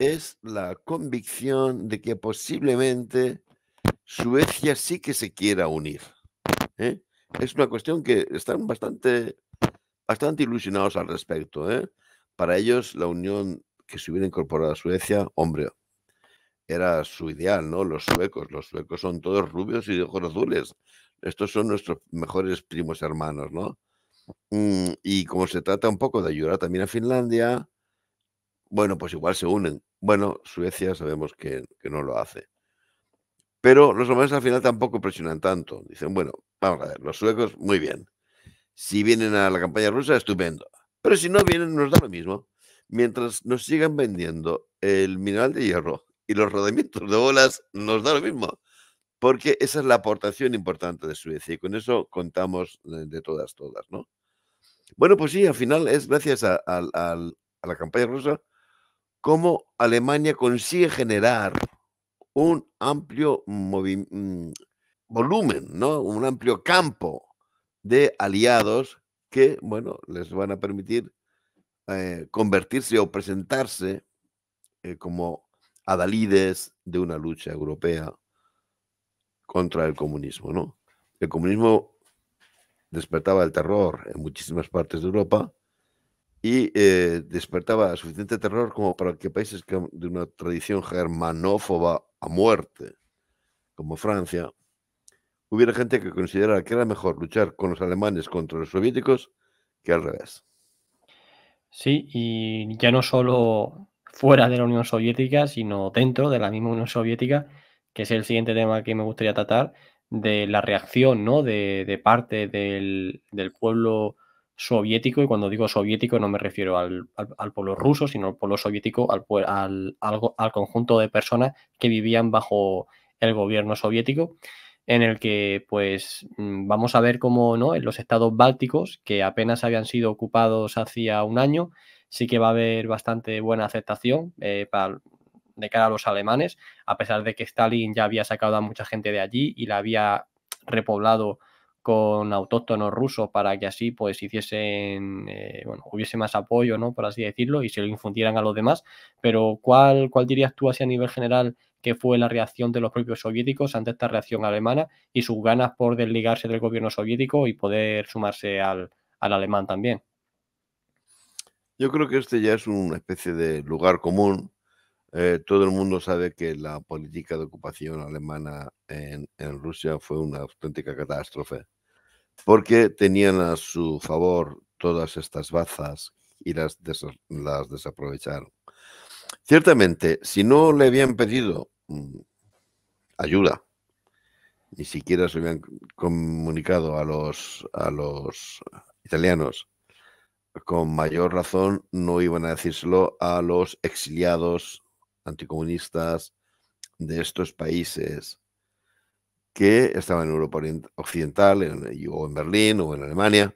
es la convicción de que posiblemente Suecia sí que se quiera unir. ¿eh? Es una cuestión que están bastante, bastante ilusionados al respecto. ¿eh? Para ellos, la unión que se hubiera incorporado a Suecia, hombre, era su ideal, ¿no? Los suecos, los suecos son todos rubios y de ojos azules. Estos son nuestros mejores primos hermanos, ¿no? Mm, y como se trata un poco de ayudar también a Finlandia, bueno, pues igual se unen. Bueno, Suecia sabemos que, no lo hace. Pero los romanos al final tampoco presionan tanto. Dicen, bueno, vamos a ver, los suecos, muy bien. Si vienen a la campaña rusa, estupendo. Pero si no vienen, nos da lo mismo. Mientras nos sigan vendiendo el mineral de hierro y los rodamientos de bolas, nos da lo mismo. Porque esa es la aportación importante de Suecia y con eso contamos de todas, todas, ¿no? Bueno, pues sí, al final es gracias a la campaña rusa cómo Alemania consigue generar un amplio mm, volumen, ¿no? un amplio campo de aliados que, bueno, les van a permitir eh, convertirse o presentarse eh, como adalides de una lucha europea contra el comunismo, ¿no? El comunismo despertaba el terror en muchísimas partes de Europa y eh, despertaba suficiente terror como para que países de una tradición germanófoba a muerte, como Francia, hubiera gente que considerara que era mejor luchar con los alemanes contra los soviéticos que al revés. Sí, y ya no solo fuera de la Unión Soviética, sino dentro de la misma Unión Soviética, que es el siguiente tema que me gustaría tratar, de la reacción ¿no? de, de parte del, del pueblo soviético, y cuando digo soviético no me refiero al, pueblo ruso, sino al pueblo soviético, al, al, conjunto de personas que vivían bajo el gobierno soviético, en el que pues mm, vamos a ver cómo ¿no? en los estados bálticos, que apenas habían sido ocupados hacía un año, sí que va a haber bastante buena aceptación eh, de cara a los alemanes, a pesar de que Stalin ya había sacado a mucha gente de allí y la había repoblado con autóctonos rusos para que así pues hiciesen, eh, bueno, hubiese más apoyo, ¿no? Por así decirlo, y se lo infundieran a los demás. Pero ¿cuál, cuál dirías tú así a nivel general que fue la reacción de los propios soviéticos ante esta reacción alemana y sus ganas por desligarse del gobierno soviético y poder sumarse al, al alemán también? Yo creo que este ya es una especie de lugar común eh, todo el mundo sabe que la política de ocupación alemana en, Rusia fue una auténtica catástrofe, porque tenían a su favor todas estas bazas y las, las desaprovecharon. Ciertamente, si no le habían pedido mm, ayuda, ni siquiera se habían comunicado a los, a los italianos, con mayor razón no iban a decírselo a los exiliados anticomunistas de estos países que estaban en Europa Occidental en, o en Berlín o en Alemania,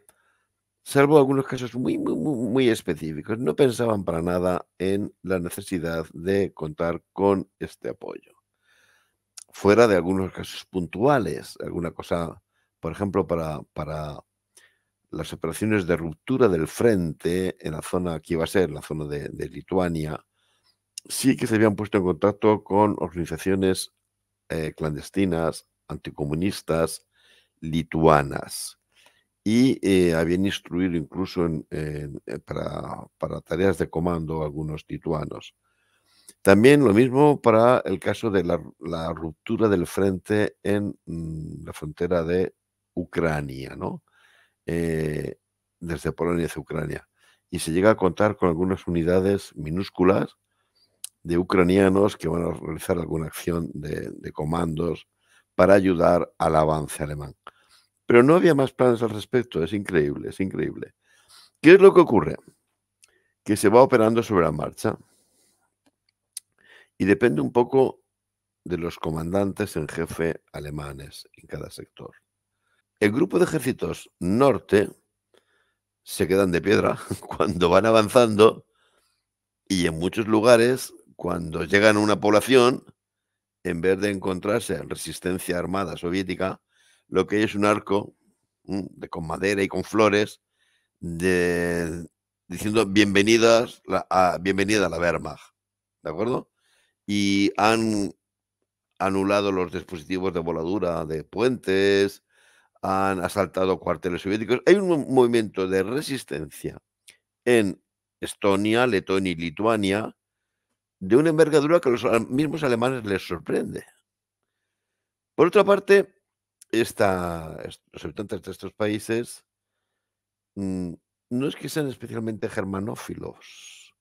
salvo algunos casos muy, muy, específicos, no pensaban para nada en la necesidad de contar con este apoyo. Fuera de algunos casos puntuales, alguna cosa, por ejemplo, para, para las operaciones de ruptura del frente en la zona que iba a ser, la zona de Lituania, sí que se habían puesto en contacto con organizaciones eh, clandestinas, anticomunistas, lituanas y eh, habían instruido incluso eh, para, tareas de comando a algunos lituanos. También lo mismo para el caso de la, ruptura del frente en mm, la frontera de Ucrania, ¿no? desde Polonia hacia Ucrania. Y se llega a contar con algunas unidades minúsculas de ucranianos que van a realizar alguna acción de, comandos para ayudar al avance alemán. Pero no había más planes al respecto, es increíble, es increíble. ¿Qué es lo que ocurre? Que se va operando sobre la marcha y depende un poco de los comandantes en jefe alemanes en cada sector. El grupo de ejércitos norte se quedan de piedra cuando van avanzando y en muchos lugares cuando llegan a una población, en vez de encontrarse en resistencia armada soviética, lo que es un arco mm, con madera y con flores, diciendo bienvenidas a, bienvenida a la Wehrmacht, ¿de acuerdo? Y han anulado los dispositivos de voladura de puentes, han asaltado cuarteles soviéticos. Hay un movimiento de resistencia en Estonia, Letonia y Lituania de una envergadura que a los mismos alemanes les sorprende. Por otra parte, los habitantes de estos países mm, no es que sean especialmente germanófilos,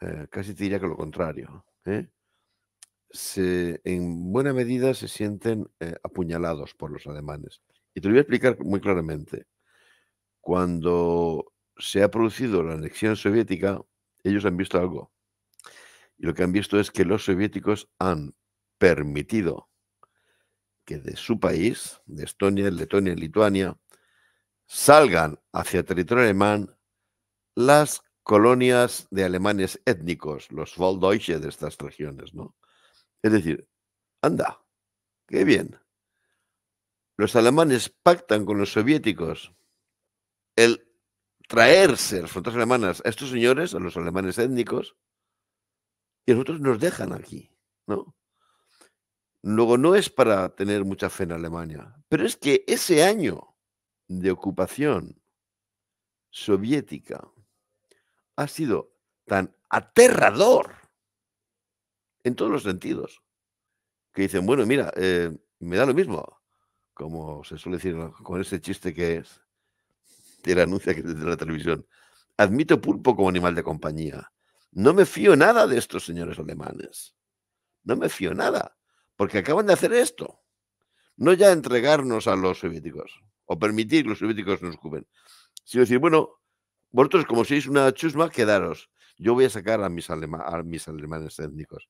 eh, casi te diría que lo contrario. ¿eh? en buena medida se sienten eh, apuñalados por los alemanes. Y te lo voy a explicar muy claramente. Cuando se ha producido la anexión soviética, ellos han visto algo y lo que han visto es que los soviéticos han permitido que de su país, de Estonia, Letonia y Lituania, salgan hacia territorio alemán las colonias de alemanes étnicos, los Walddeutsche de estas regiones, ¿no? Es decir, anda, qué bien. Los alemanes pactan con los soviéticos el traerse las fronteras alemanas a estos señores, a los alemanes étnicos, y nosotros nos dejan aquí, ¿no? Luego, no es para tener mucha fe en Alemania, pero es que ese año de ocupación soviética ha sido tan aterrador en todos los sentidos que dicen, bueno, mira, eh, me da lo mismo, como se suele decir con ese chiste que es, de la anuncia que de la televisión, admito pulpo como animal de compañía, no me fío nada de estos señores alemanes. No me fío nada, porque acaban de hacer esto. No ya entregarnos a los soviéticos o permitir que los soviéticos nos ocupen, sino decir, bueno, vosotros como sois una chusma, quedaros. Yo voy a sacar a mis, a mis alemanes étnicos.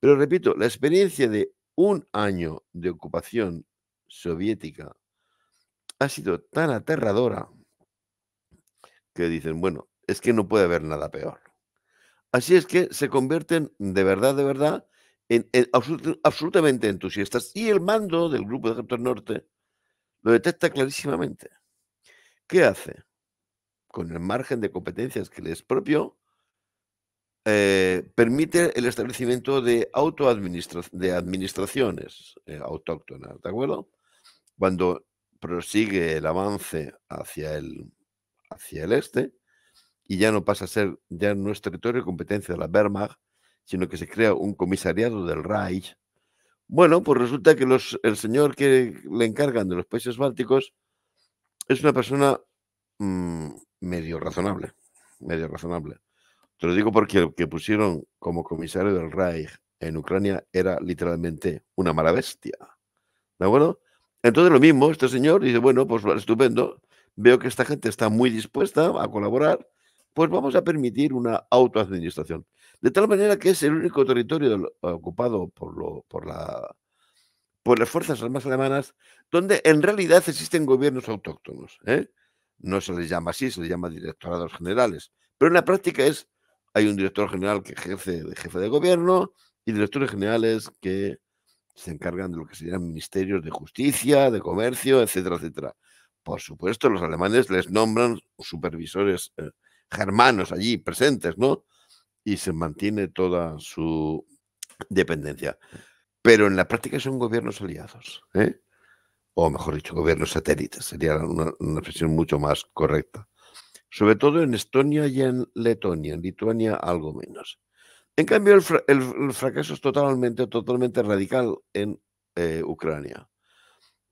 Pero repito, la experiencia de un año de ocupación soviética ha sido tan aterradora que dicen, bueno, es que no puede haber nada peor. Así es que se convierten de verdad, de verdad, en, absolutamente entusiastas. Y el mando del grupo de Ejército Norte lo detecta clarísimamente. ¿Qué hace? Con el margen de competencias que le es propio, eh, permite el establecimiento de autoadministraciones administraciones eh, autóctonas, ¿de acuerdo? Cuando prosigue el avance hacia hacia el este, y ya no pasa a ser, ya no es territorio de competencia de la Wehrmacht, sino que se crea un comisariado del Reich. Bueno, pues resulta que los, el señor que le encargan de los países bálticos es una persona mm, medio razonable, medio razonable. Te lo digo porque el que pusieron como comisario del Reich en Ucrania era literalmente una mala bestia. ¿De acuerdo? Entonces lo mismo, este señor dice, bueno, pues estupendo, veo que esta gente está muy dispuesta a colaborar, pues vamos a permitir una autoadministración. De tal manera que es el único territorio ocupado por, lo, por, la, por las Fuerzas Armadas Alemanas donde en realidad existen gobiernos autóctonos. ¿eh? No se les llama así, se les llama directorados generales. Pero en la práctica es, hay un director general que ejerce de jefe de gobierno y directores generales que se encargan de lo que serían ministerios de justicia, de comercio, etcétera, etcétera. Por supuesto, los alemanes les nombran supervisores. Eh, germanos allí presentes, ¿no? Y se mantiene toda su dependencia. Pero en la práctica son gobiernos aliados, ¿eh? o mejor dicho, gobiernos satélites, sería una, expresión mucho más correcta. Sobre todo en Estonia y en Letonia, en Lituania algo menos. En cambio, el, fracaso es totalmente, totalmente radical en eh, Ucrania.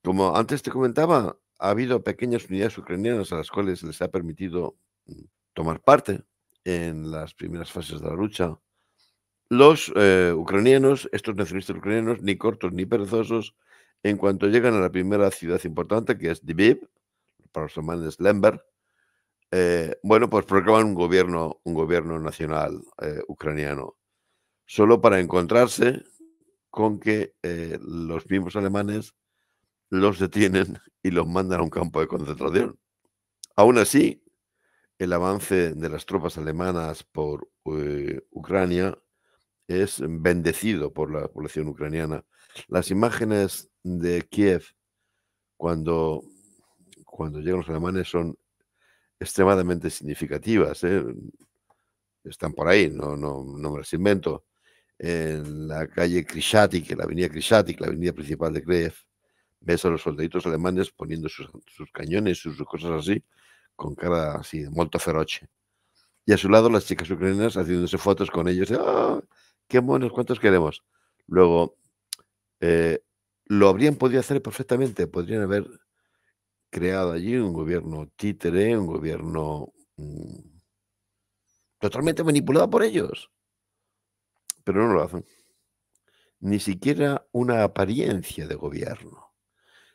Como antes te comentaba, ha habido pequeñas unidades ucranianas a las cuales les ha permitido mm, tomar parte en las primeras fases de la lucha. Los eh, ucranianos, estos nacionalistas ucranianos, ni cortos ni perezosos, en cuanto llegan a la primera ciudad importante, que es Dibib... para los alemanes Lemberg, eh, bueno, pues proclaman un gobierno, un gobierno nacional eh, ucraniano, solo para encontrarse con que los mismos alemanes los detienen y los mandan a un campo de concentración. Aún así, el avance de las tropas alemanas por eh, Ucrania es bendecido por la población ucraniana. Las imágenes de Kiev cuando, cuando llegan los alemanes son extremadamente significativas. ¿eh? Están por ahí, no, no, no me las invento. En la calle en la avenida Krishatik, la avenida principal de Kiev, ves a los soldaditos alemanes poniendo sus, sus cañones, sus cosas así, con cara así, molto feroce. Y a su lado las chicas ucranianas haciéndose fotos con ellos. ¡Ah! ¡Qué buenos ¿Cuántos queremos? Luego, eh, lo habrían podido hacer perfectamente. Podrían haber creado allí un gobierno títere, un gobierno mm, totalmente manipulado por ellos. Pero no lo hacen. Ni siquiera una apariencia de gobierno,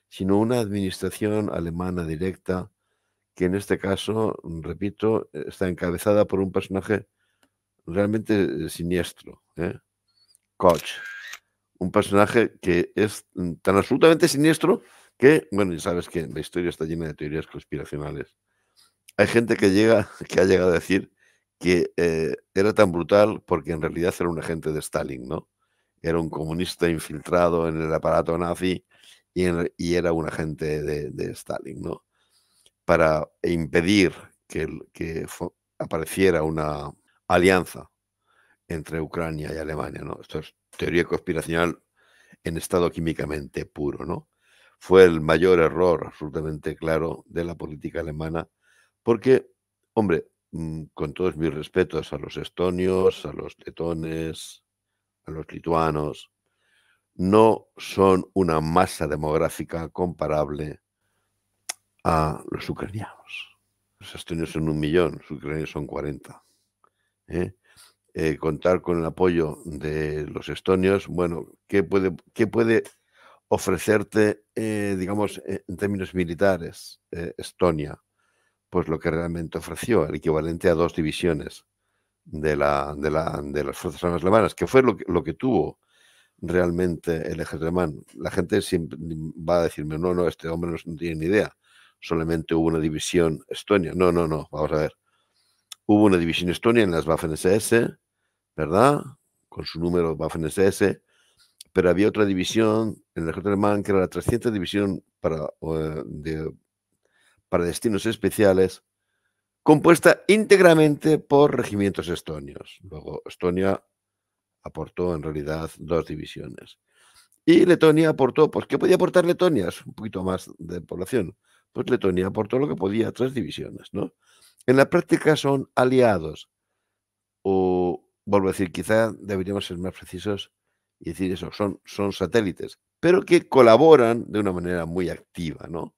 sino una administración alemana directa que en este caso, repito, está encabezada por un personaje realmente eh, siniestro, ¿eh? Koch, un personaje que es mm, tan absolutamente siniestro que, bueno, ya sabes que la historia está llena de teorías conspiracionales. Hay gente que llega, que ha llegado a decir que eh, era tan brutal porque en realidad era un agente de Stalin, ¿no? Era un comunista infiltrado en el aparato nazi y, era un agente de Stalin, ¿no? para impedir que, apareciera una alianza entre Ucrania y Alemania. ¿no? Esto es teoría conspiracional en estado químicamente puro. ¿no? Fue el mayor error absolutamente claro de la política alemana porque, hombre, mm, con todos mis respetos a los estonios, a los letones, a los lituanos, no son una masa demográfica comparable a los ucranianos. Los estonios son un millón, los ucranianos son 40. ¿eh? Eh, contar con el apoyo de los estonios, bueno, ¿qué puede, qué puede ofrecerte, eh, digamos, en términos militares, Estonia? Pues lo que realmente ofreció, el equivalente a dos divisiones de, la, de, las Fuerzas Armadas alemanas, que fue lo que, lo que tuvo realmente el ejército alemán. La gente siempre va a decirme, no, no, este hombre no tiene ni idea solamente hubo una división Estonia. No, no, no, vamos a ver. Hubo una división Estonia en las Waffen-SS, ¿verdad? Con su número Waffen-SS, pero había otra división en el ejército alemán que era la 300 División para, eh, para Destinos Especiales, compuesta íntegramente por regimientos estonios. Luego Estonia aportó en realidad dos divisiones. Y Letonia aportó, pues ¿qué podía aportar Letonia? Es un poquito más de población, pues Letonia todo lo que podía, tres divisiones, ¿no? En la práctica son aliados, o vuelvo a decir, quizá deberíamos ser más precisos y decir eso, son, son satélites, pero que colaboran de una manera muy activa, ¿no?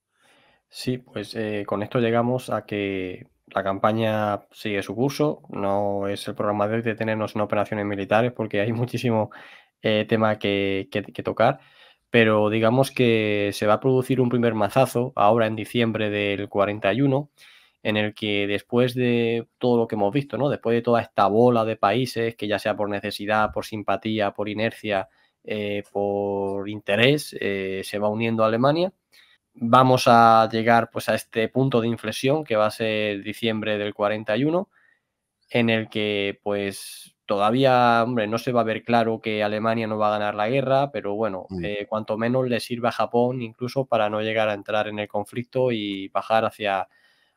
Sí, pues eh, con esto llegamos a que la campaña sigue su curso, no es el programa de detenernos en operaciones militares porque hay muchísimo eh, tema que, que, que tocar pero digamos que se va a producir un primer mazazo ahora en diciembre del 41, en el que después de todo lo que hemos visto, ¿no? después de toda esta bola de países, que ya sea por necesidad, por simpatía, por inercia, eh, por interés, eh, se va uniendo a Alemania, vamos a llegar pues, a este punto de inflexión que va a ser diciembre del 41, en el que pues Todavía, hombre, no se va a ver claro que Alemania no va a ganar la guerra, pero bueno, mm. eh, cuanto menos le sirva a Japón incluso para no llegar a entrar en el conflicto y bajar hacia,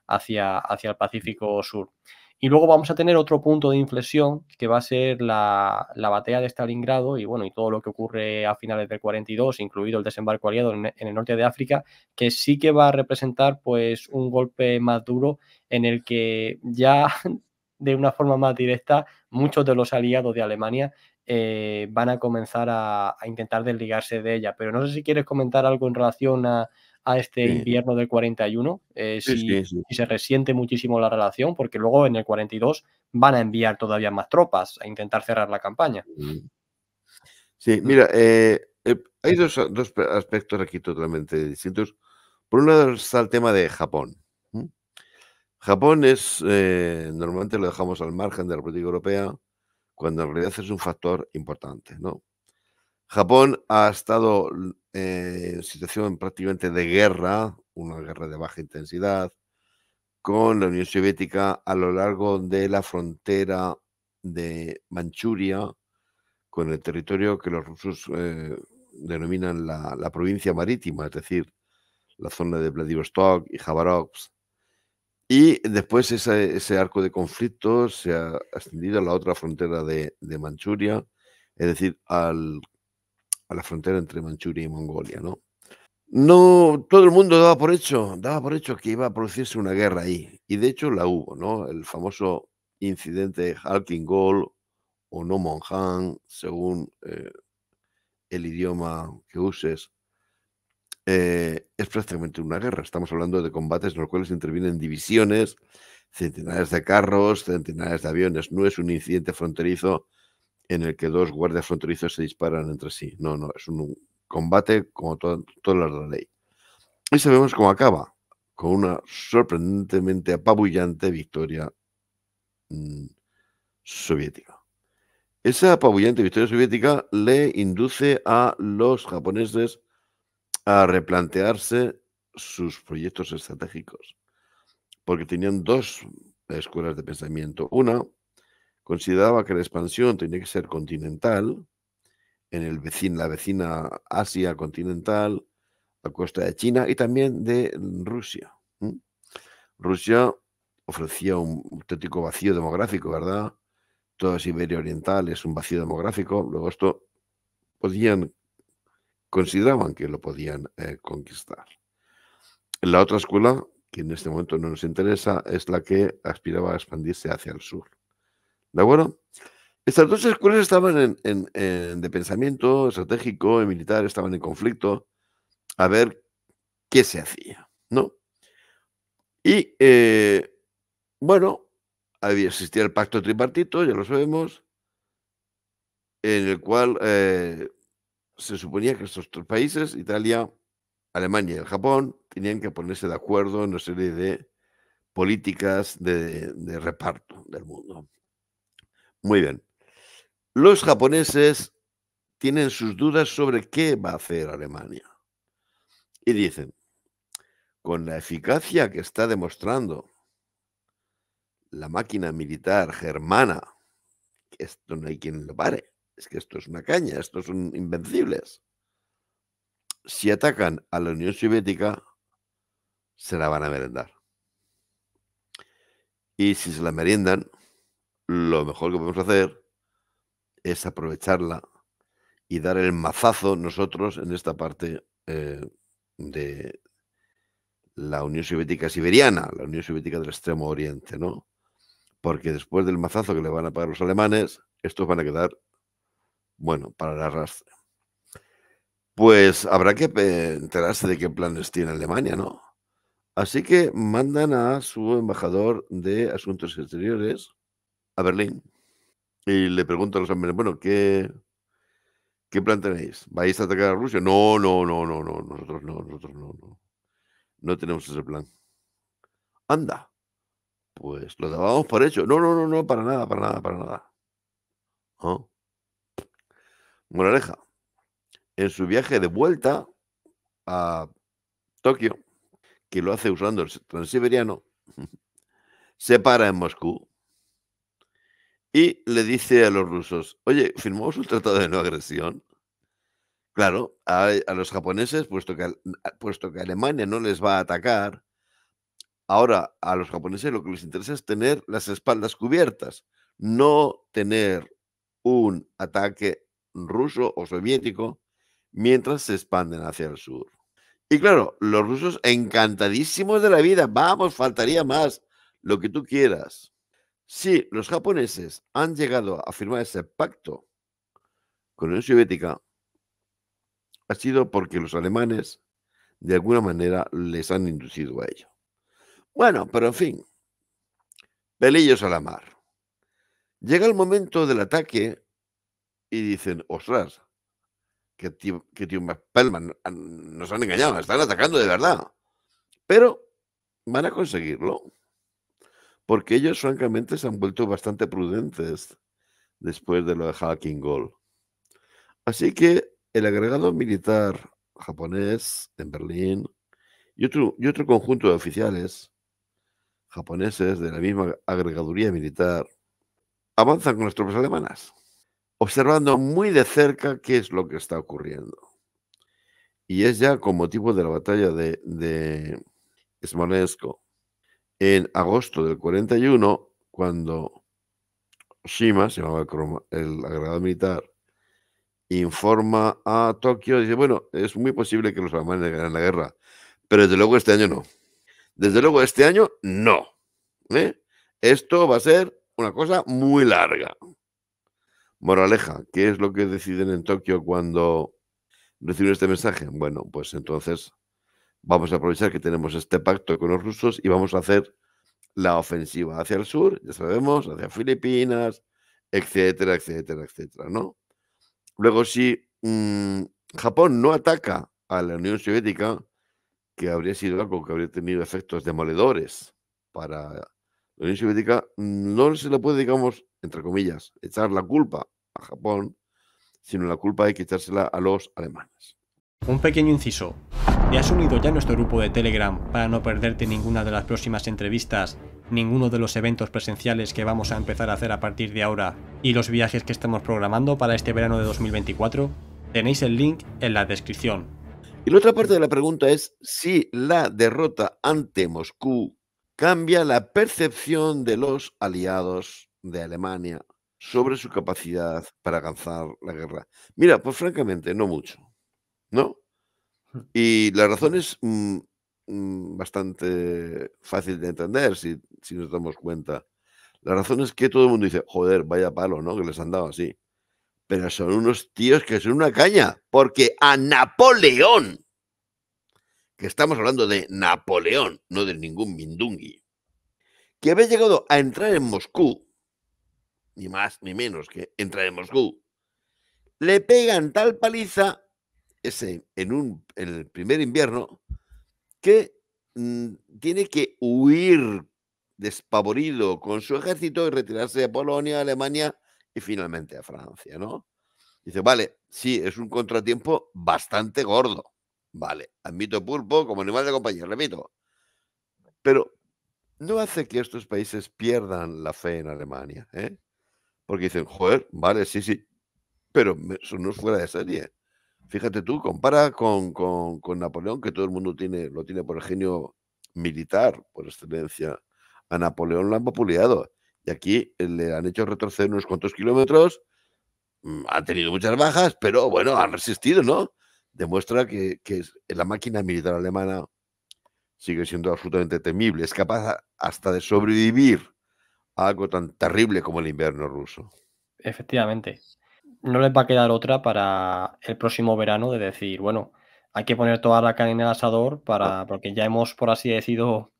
hacia, hacia el Pacífico Sur. Y luego vamos a tener otro punto de inflexión que va a ser la, la, batalla de Stalingrado y bueno, y todo lo que ocurre a finales del 42, incluido el desembarco aliado en, en, el norte de África, que sí que va a representar pues un golpe más duro en el que ya de una forma más directa, muchos de los aliados de Alemania eh, van a comenzar a, intentar desligarse de ella. Pero no sé si quieres comentar algo en relación a, este invierno del 41, eh, si, se resiente muchísimo la relación, porque luego en el 42 van a enviar todavía más tropas a intentar cerrar la campaña. Sí, mira, eh, hay dos, dos aspectos aquí totalmente distintos. Por un lado está el tema de Japón. Japón es, eh, normalmente lo dejamos al margen de la política europea, cuando en realidad es un factor importante, ¿no? Japón ha estado eh, en situación prácticamente de guerra, una guerra de baja intensidad, con la Unión Soviética a lo largo de la frontera de Manchuria, con el territorio que los rusos eh, denominan la, provincia marítima, es decir, la zona de Vladivostok y Jabarovsk. Y después ese, arco de conflicto se ha extendido a la otra frontera de, Manchuria, es decir, a la frontera entre Manchuria y Mongolia, ¿no? No, todo el mundo daba por hecho, daba por hecho que iba a producirse una guerra ahí. Y de hecho la hubo, ¿no? El famoso incidente Halking o No Monhan, según eh, el idioma que uses, eh, es prácticamente una guerra. Estamos hablando de combates en los cuales intervienen divisiones, centenares de carros, centenares de aviones. No es un incidente fronterizo en el que dos guardias fronterizos se disparan entre sí. No, no, es un combate como todas los de la ley. Y sabemos cómo acaba, con una sorprendentemente apabullante victoria mm, soviética. Esa apabullante victoria soviética le induce a los japoneses a replantearse sus proyectos estratégicos, porque tenían dos escuelas de pensamiento. Una consideraba que la expansión tenía que ser continental, en el la vecina Asia continental, a costa de China y también de Rusia. Rusia ofrecía un auténtico vacío demográfico, ¿verdad? Toda Siberia Oriental es un vacío demográfico. Luego esto podían consideraban que lo podían eh, conquistar. La otra escuela, que en este momento no nos interesa, es la que aspiraba a expandirse hacia el sur. ¿De acuerdo? Estas dos escuelas estaban en, de pensamiento estratégico y militar, estaban en conflicto a ver qué se hacía, ¿no? Y, eh, bueno, había, existía el pacto tripartito, ya lo sabemos, en el cual eh, se suponía que estos tres países, Italia, Alemania y Japón, tenían que ponerse de acuerdo en una serie de políticas de, reparto del mundo. Muy bien. Los japoneses tienen sus dudas sobre qué va a hacer Alemania. Y dicen, con la eficacia que está demostrando la máquina militar germana, esto no hay quien lo pare, es que esto es una caña, estos son invencibles. Si atacan a la Unión Soviética, se la van a merendar. Y si se la merendan, lo mejor que podemos hacer es aprovecharla y dar el mazazo nosotros en esta parte eh, de la Unión Soviética siberiana, la Unión Soviética del Extremo Oriente, ¿no? Porque después del mazazo que le van a pagar los alemanes, estos van a quedar bueno, para el arrastre. Pues habrá que eh, enterarse de qué planes tiene Alemania, ¿no? Así que mandan a su embajador de Asuntos Exteriores a Berlín y le preguntan a los alemanes, bueno, ¿qué, ¿qué plan tenéis? ¿Vais a atacar a Rusia? No, no, no, no, no, nosotros no, nosotros no, no. No tenemos ese plan. Anda. Pues lo dábamos por hecho. No, no, no, no, para nada, para nada, para nada. ¿Oh? Moraleja. En su viaje de vuelta a Tokio, que lo hace usando el transiberiano, se para en Moscú y le dice a los rusos, oye, firmamos un tratado de no agresión. Claro, a, los japoneses, puesto que, puesto que Alemania no les va a atacar, ahora a los japoneses lo que les interesa es tener las espaldas cubiertas, no tener un ataque ruso o soviético mientras se expanden hacia el sur. Y claro, los rusos encantadísimos de la vida, vamos, faltaría más, lo que tú quieras. Si los japoneses han llegado a firmar ese pacto con la Unión Soviética, ha sido porque los alemanes de alguna manera les han inducido a ello. Bueno, pero en fin, pelillos a la mar. Llega el momento del ataque y dicen, ostras, que tío, que más nos han engañado, están atacando de verdad. Pero van a conseguirlo, porque ellos francamente se han vuelto bastante prudentes después de lo de Hacking Gold. Así que el agregado militar japonés en Berlín y y otro conjunto de oficiales japoneses de la misma agregaduría militar avanzan con las tropas alemanas observando muy de cerca qué es lo que está ocurriendo. Y es ya con motivo de la batalla de, de Smolensk en agosto del 41, cuando Shima, se llamaba el, agregado militar, informa a Tokio, dice, bueno, es muy posible que los alemanes ganen la guerra, pero desde luego este año no. Desde luego este año no. ¿eh? Esto va a ser una cosa muy larga. Moraleja, ¿qué es lo que deciden en Tokio cuando reciben este mensaje? Bueno, pues entonces vamos a aprovechar que tenemos este pacto con los rusos y vamos a hacer la ofensiva hacia el sur, ya sabemos, hacia Filipinas, etcétera, etcétera, etcétera, ¿no? Luego, si mm, Japón no ataca a la Unión Soviética, que habría sido algo que habría tenido efectos demoledores para la Unión Soviética, mm, no se le puede, digamos, entre comillas, echar la culpa a Japón, sino la culpa de quitársela a los alemanes. Un pequeño inciso. ¿Te has unido ya a nuestro grupo de Telegram para no perderte ninguna de las próximas entrevistas, ninguno de los eventos presenciales que vamos a empezar a hacer a partir de ahora y los viajes que estamos programando para este verano de 2024? Tenéis el link en la descripción. Y la otra parte de la pregunta es si la derrota ante Moscú cambia la percepción de los aliados de Alemania sobre su capacidad para alcanzar la guerra? Mira, pues francamente, no mucho, ¿no? Y la razón es mm, mm, bastante fácil de entender si, si, nos damos cuenta. La razón es que todo el mundo dice, joder, vaya palo, ¿no? Que les han dado así. Pero son unos tíos que son una caña, porque a Napoleón, que estamos hablando de Napoleón, no de ningún Mindungui, que había llegado a entrar en Moscú ni más ni menos que entra en Moscú. Le pegan tal paliza ese, en, el primer invierno que mm, tiene que huir despavorido con su ejército y retirarse a Polonia, Alemania y finalmente a Francia, ¿no? Dice, vale, sí, es un contratiempo bastante gordo. Vale, admito pulpo como animal de compañía, repito. Pero no hace que estos países pierdan la fe en Alemania. ¿eh? Porque dicen, joder, vale, sí, sí, pero eso no es fuera de serie. Fíjate tú, compara con, Napoleón, que todo el mundo tiene, lo tiene por el genio militar, por excelencia. A Napoleón lo han populeado. Y aquí eh, le han hecho retroceder unos cuantos kilómetros, mm, ha tenido muchas bajas, pero bueno, han resistido, ¿no? Demuestra que, que eh, la máquina militar alemana sigue siendo absolutamente temible. Es capaz hasta de sobrevivir algo tan terrible como el invierno ruso. Efectivamente. No les va a quedar otra para el próximo verano de decir, bueno, hay que poner toda la carne en el asador para, porque ya hemos, por así decirlo,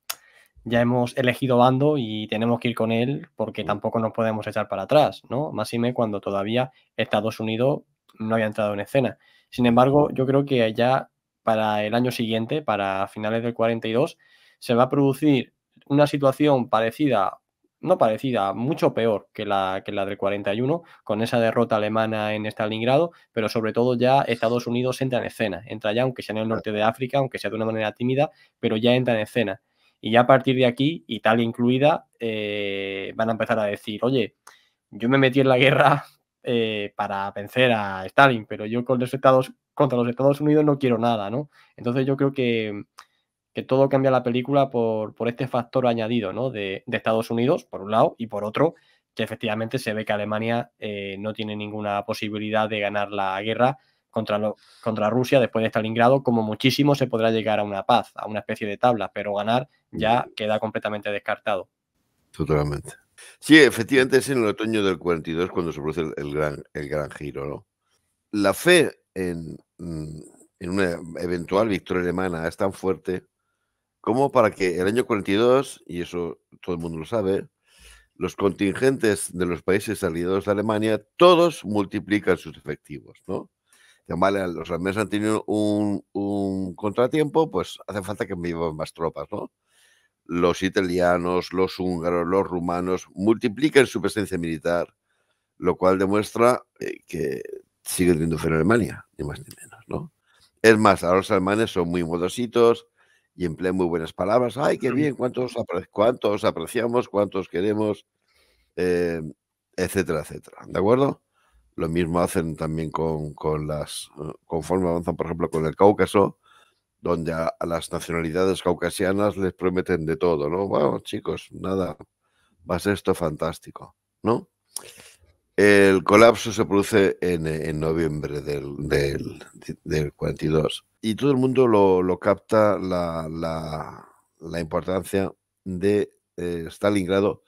ya hemos elegido bando y tenemos que ir con él porque tampoco nos podemos echar para atrás, ¿no? Más y me cuando todavía Estados Unidos no había entrado en escena. Sin embargo, yo creo que ya para el año siguiente, para finales del 42, se va a producir una situación parecida no parecida, mucho peor que la, que la del 41, con esa derrota alemana en Stalingrado, pero sobre todo ya Estados Unidos entra en escena, entra ya, aunque sea en el norte de África, aunque sea de una manera tímida, pero ya entra en escena. Y ya a partir de aquí, Italia incluida, eh, van a empezar a decir, oye, yo me metí en la guerra eh, para vencer a Stalin, pero yo con los Estados, contra los Estados Unidos no quiero nada, ¿no? Entonces yo creo que que todo cambia la película por, por este factor añadido ¿no? de, Estados Unidos, por un lado, y por otro, que efectivamente se ve que Alemania eh, no tiene ninguna posibilidad de ganar la guerra contra, contra Rusia después de Stalingrado, como muchísimo se podrá llegar a una paz, a una especie de tabla, pero ganar ya queda completamente descartado. Totalmente. Sí, efectivamente es en el otoño del 42 cuando se produce el, gran, el gran giro. ¿no? La fe en, mm, en una eventual victoria alemana es tan fuerte como para que el año 42, y eso todo el mundo lo sabe, los contingentes de los países aliados de Alemania, todos multiplican sus efectivos, ¿no? los alemanes han tenido un, contratiempo, pues hace falta que me más tropas, ¿no? Los italianos, los húngaros, los rumanos multiplican su presencia militar, lo cual demuestra eh, que sigue teniendo fe en Alemania, ni más ni menos, ¿no? Es más, ahora los alemanes son muy modositos, y emplean muy buenas palabras. ¡Ay, qué bien! ¿Cuántos, cuántos apreciamos? ¿Cuántos queremos? Eh, etcétera, etcétera. ¿De acuerdo? Lo mismo hacen también con, las, eh, conforme avanzan, por ejemplo, con el Cáucaso, donde a, las nacionalidades caucasianas les prometen de todo, ¿no? Bueno, chicos, nada, va a ser esto fantástico, ¿no? El colapso se produce en, noviembre del, del, 42 y todo el mundo lo, capta la, importancia de eh, Stalingrado,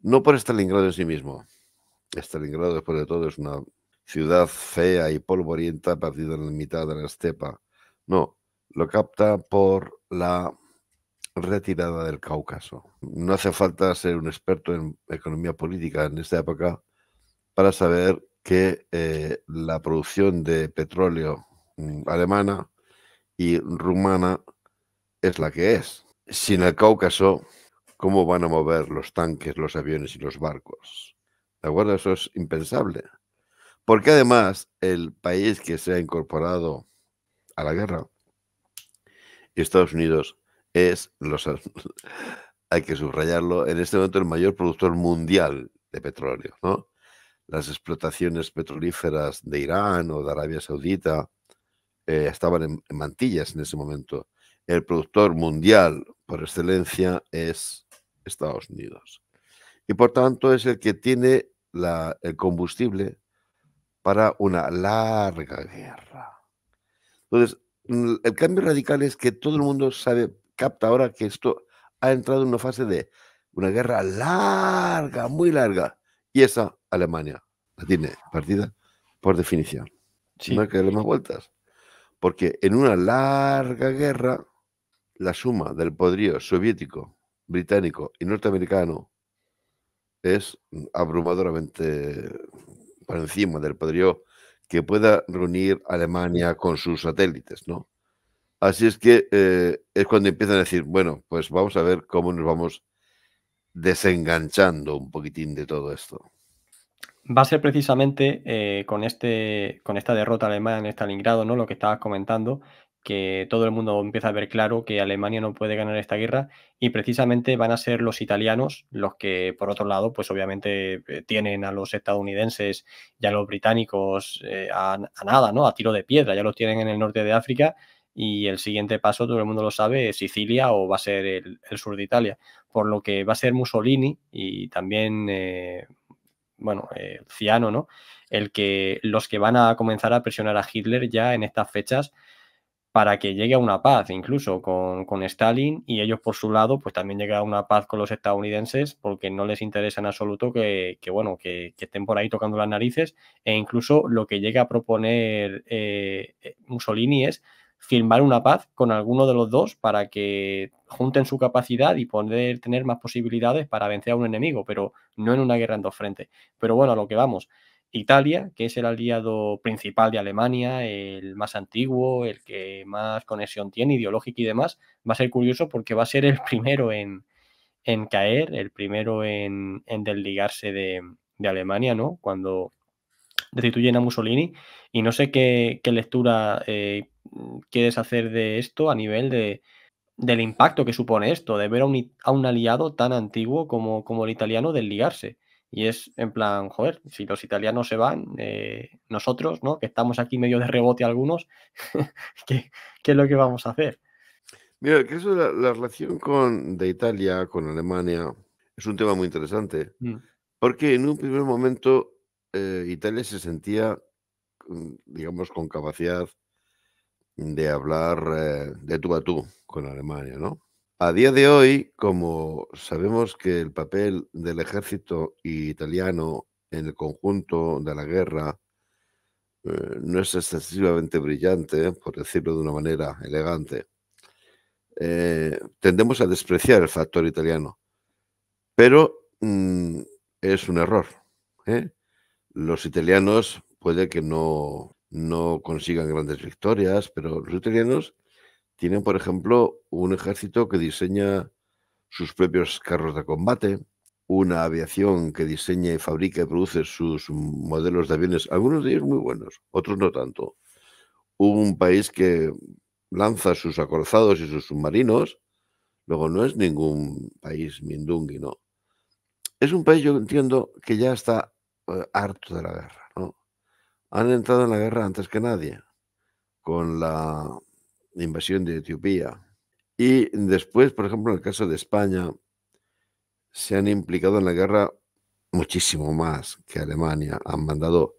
no por Stalingrado en sí mismo. Stalingrado, después de todo, es una ciudad fea y polvorienta partida en la mitad de la estepa. No, lo capta por la retirada del Cáucaso. No hace falta ser un experto en economía política en esta época para saber que eh, la producción de petróleo mm, alemana y rumana es la que es. Sin el Cáucaso, ¿cómo van a mover los tanques, los aviones y los barcos? ¿De acuerdo? Eso es impensable. Porque además el país que se ha incorporado a la guerra, Estados Unidos, es, los, hay que subrayarlo, en este momento el mayor productor mundial de petróleo, ¿no? las explotaciones petrolíferas de Irán o de Arabia Saudita eh, estaban en, mantillas en ese momento. El productor mundial por excelencia es Estados Unidos. Y por tanto es el que tiene la, el combustible para una larga guerra. Entonces, mm, el cambio radical es que todo el mundo sabe, capta ahora que esto ha entrado en una fase de una guerra larga, muy larga, y esa Alemania la tiene partida por definición. Sin No hay que darle más vueltas. Porque en una larga guerra, la suma del poderío soviético, británico y norteamericano es abrumadoramente por encima del poderío que pueda reunir Alemania con sus satélites, ¿no? Así es que eh, es cuando empiezan a decir, bueno, pues vamos a ver cómo nos vamos desenganchando un poquitín de todo esto? Va a ser precisamente eh, con, este, con esta derrota alemana en Stalingrado, ¿no? Lo que estabas comentando, que todo el mundo empieza a ver claro que Alemania no puede ganar esta guerra y precisamente van a ser los italianos los que, por otro lado, pues obviamente eh, tienen a los estadounidenses y a los británicos eh, a, nada, ¿no? A tiro de piedra, ya los tienen en el norte de África y el siguiente paso, todo el mundo lo sabe, es Sicilia o va a ser el sur de Italia por lo que va a ser Mussolini y también, eh, bueno, eh, Ciano, ¿no? El que los que van a comenzar a presionar a Hitler ya en estas fechas para que llegue a una paz, incluso con, Stalin, y ellos por su lado, pues también llega a una paz con los estadounidenses, porque no les interesa en absoluto que, bueno, que, estén por ahí tocando las narices, e incluso lo que llega a proponer eh, Mussolini es firmar una paz con alguno de los dos para que junten su capacidad y poder tener más posibilidades para vencer a un enemigo, pero no en una guerra en dos frentes. Pero bueno, a lo que vamos. Italia, que es el aliado principal de Alemania, el más antiguo, el que más conexión tiene ideológica y demás, va a ser curioso porque va a ser el primero en, caer, el primero en, en desligarse de, Alemania, ¿no? Cuando destituyen a Mussolini. Y no sé qué, lectura eh, Mm, quieres hacer de esto a nivel de, del impacto que supone esto, de ver a un, aliado tan antiguo como, el italiano desligarse. Y es en plan, joder, si los italianos se van, eh, nosotros, ¿no? Que estamos aquí medio de rebote algunos, ¿qué, es lo que vamos a hacer? Mira, que eso la, la, relación con, de Italia con Alemania es un tema muy interesante. Mm. Porque en un primer momento eh, Italia se sentía, mm, digamos, con capacidad de hablar eh, de tú a tú con Alemania, ¿no? A día de hoy, como sabemos que el papel del ejército italiano en el conjunto de la guerra eh, no es excesivamente brillante, por decirlo de una manera elegante, eh, tendemos a despreciar el factor italiano, pero mm, es un error. Los italianos puede que no no consigan grandes victorias, pero los italianos tienen, por ejemplo, un ejército que diseña sus propios carros de combate, una aviación que diseña y fabrica y produce sus modelos de aviones, algunos de ellos muy buenos, otros no tanto. Un país que lanza sus acorazados y sus submarinos, luego no es ningún país mindungui, no. Es un país, yo entiendo, que ya está eh, harto de la guerra han entrado en la guerra antes que nadie, con la invasión de Etiopía. Y después, por ejemplo, en el caso de España, se han implicado en la guerra muchísimo más que Alemania. Han mandado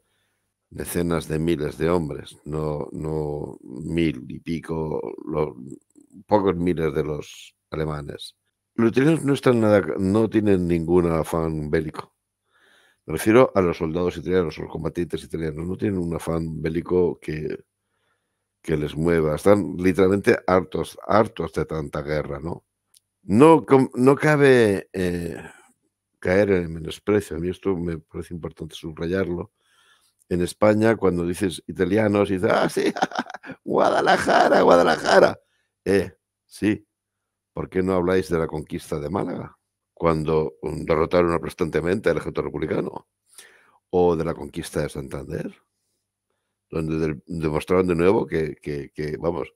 decenas de miles de hombres, no, mil y pico, pocos miles de los alemanes. Los italianos no están nada, no tienen ningún afán bélico. Me refiero a los soldados italianos, a los combatientes italianos. No tienen un afán bélico que, que les mueva. Están literalmente hartos, hartos de tanta guerra, ¿no? No, no cabe eh, caer en el menosprecio. A mí esto me parece importante subrayarlo. En España, cuando dices italianos, dices, ah, sí, Guadalajara, Guadalajara. Eh, sí, ¿por qué no habláis de la conquista de Málaga? cuando mm, derrotaron prestantemente al ejército republicano, o de la conquista de Santander, donde demostraron de nuevo que, vamos,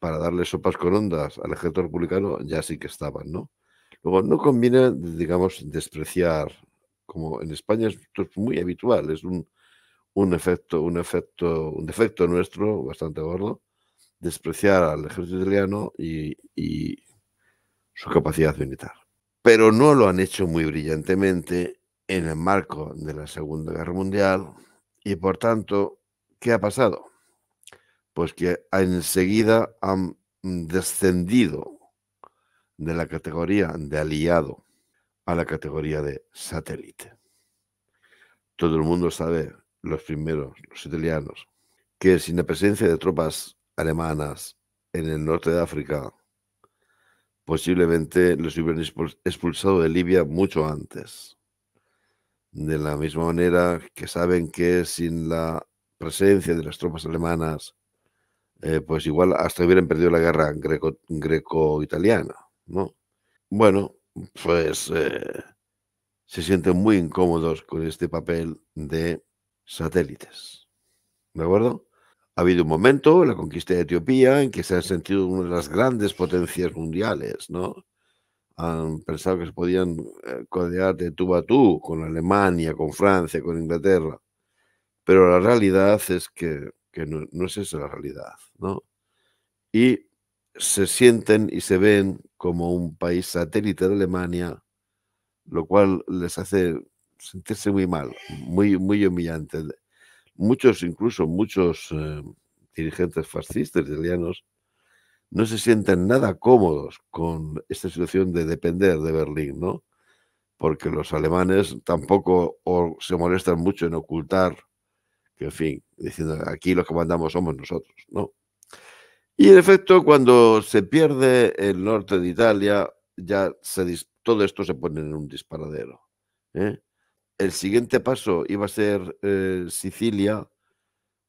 para darle sopas con ondas al ejército republicano ya sí que estaban, ¿no? Luego, no combina, digamos, despreciar, como en España es muy habitual, es un, un efecto, un efecto, un defecto nuestro bastante gordo, despreciar al ejército italiano y su capacidad militar pero no lo han hecho muy brillantemente en el marco de la Segunda Guerra Mundial y por tanto, ¿qué ha pasado? Pues que enseguida han descendido de la categoría de aliado a la categoría de satélite. Todo el mundo sabe, los primeros, los italianos, que sin la presencia de tropas alemanas en el norte de África posiblemente los hubieran expulsado de Libia mucho antes. De la misma manera que saben que sin la presencia de las tropas alemanas, eh, pues igual hasta hubieran perdido la guerra greco-italiana, ¿no? Bueno, pues eh, se sienten muy incómodos con este papel de satélites. ¿De acuerdo? Ha habido un momento, la conquista de Etiopía, en que se han sentido una de las grandes potencias mundiales, ¿no? Han pensado que se podían eh, codear de tú a tú con Alemania, con Francia, con Inglaterra. Pero la realidad es que, que no, es esa la realidad, ¿no? Y se sienten y se ven como un país satélite de Alemania, lo cual les hace sentirse muy mal, muy, muy humillante muchos, incluso muchos eh, dirigentes fascistas italianos, no se sienten nada cómodos con esta situación de depender de Berlín, ¿no? Porque los alemanes tampoco se molestan mucho en ocultar que, en fin, diciendo aquí los que mandamos somos nosotros, ¿no? Y en efecto, cuando se pierde el norte de Italia, ya se, todo esto se pone en un disparadero. ¿eh? el siguiente paso iba a ser eh, Sicilia.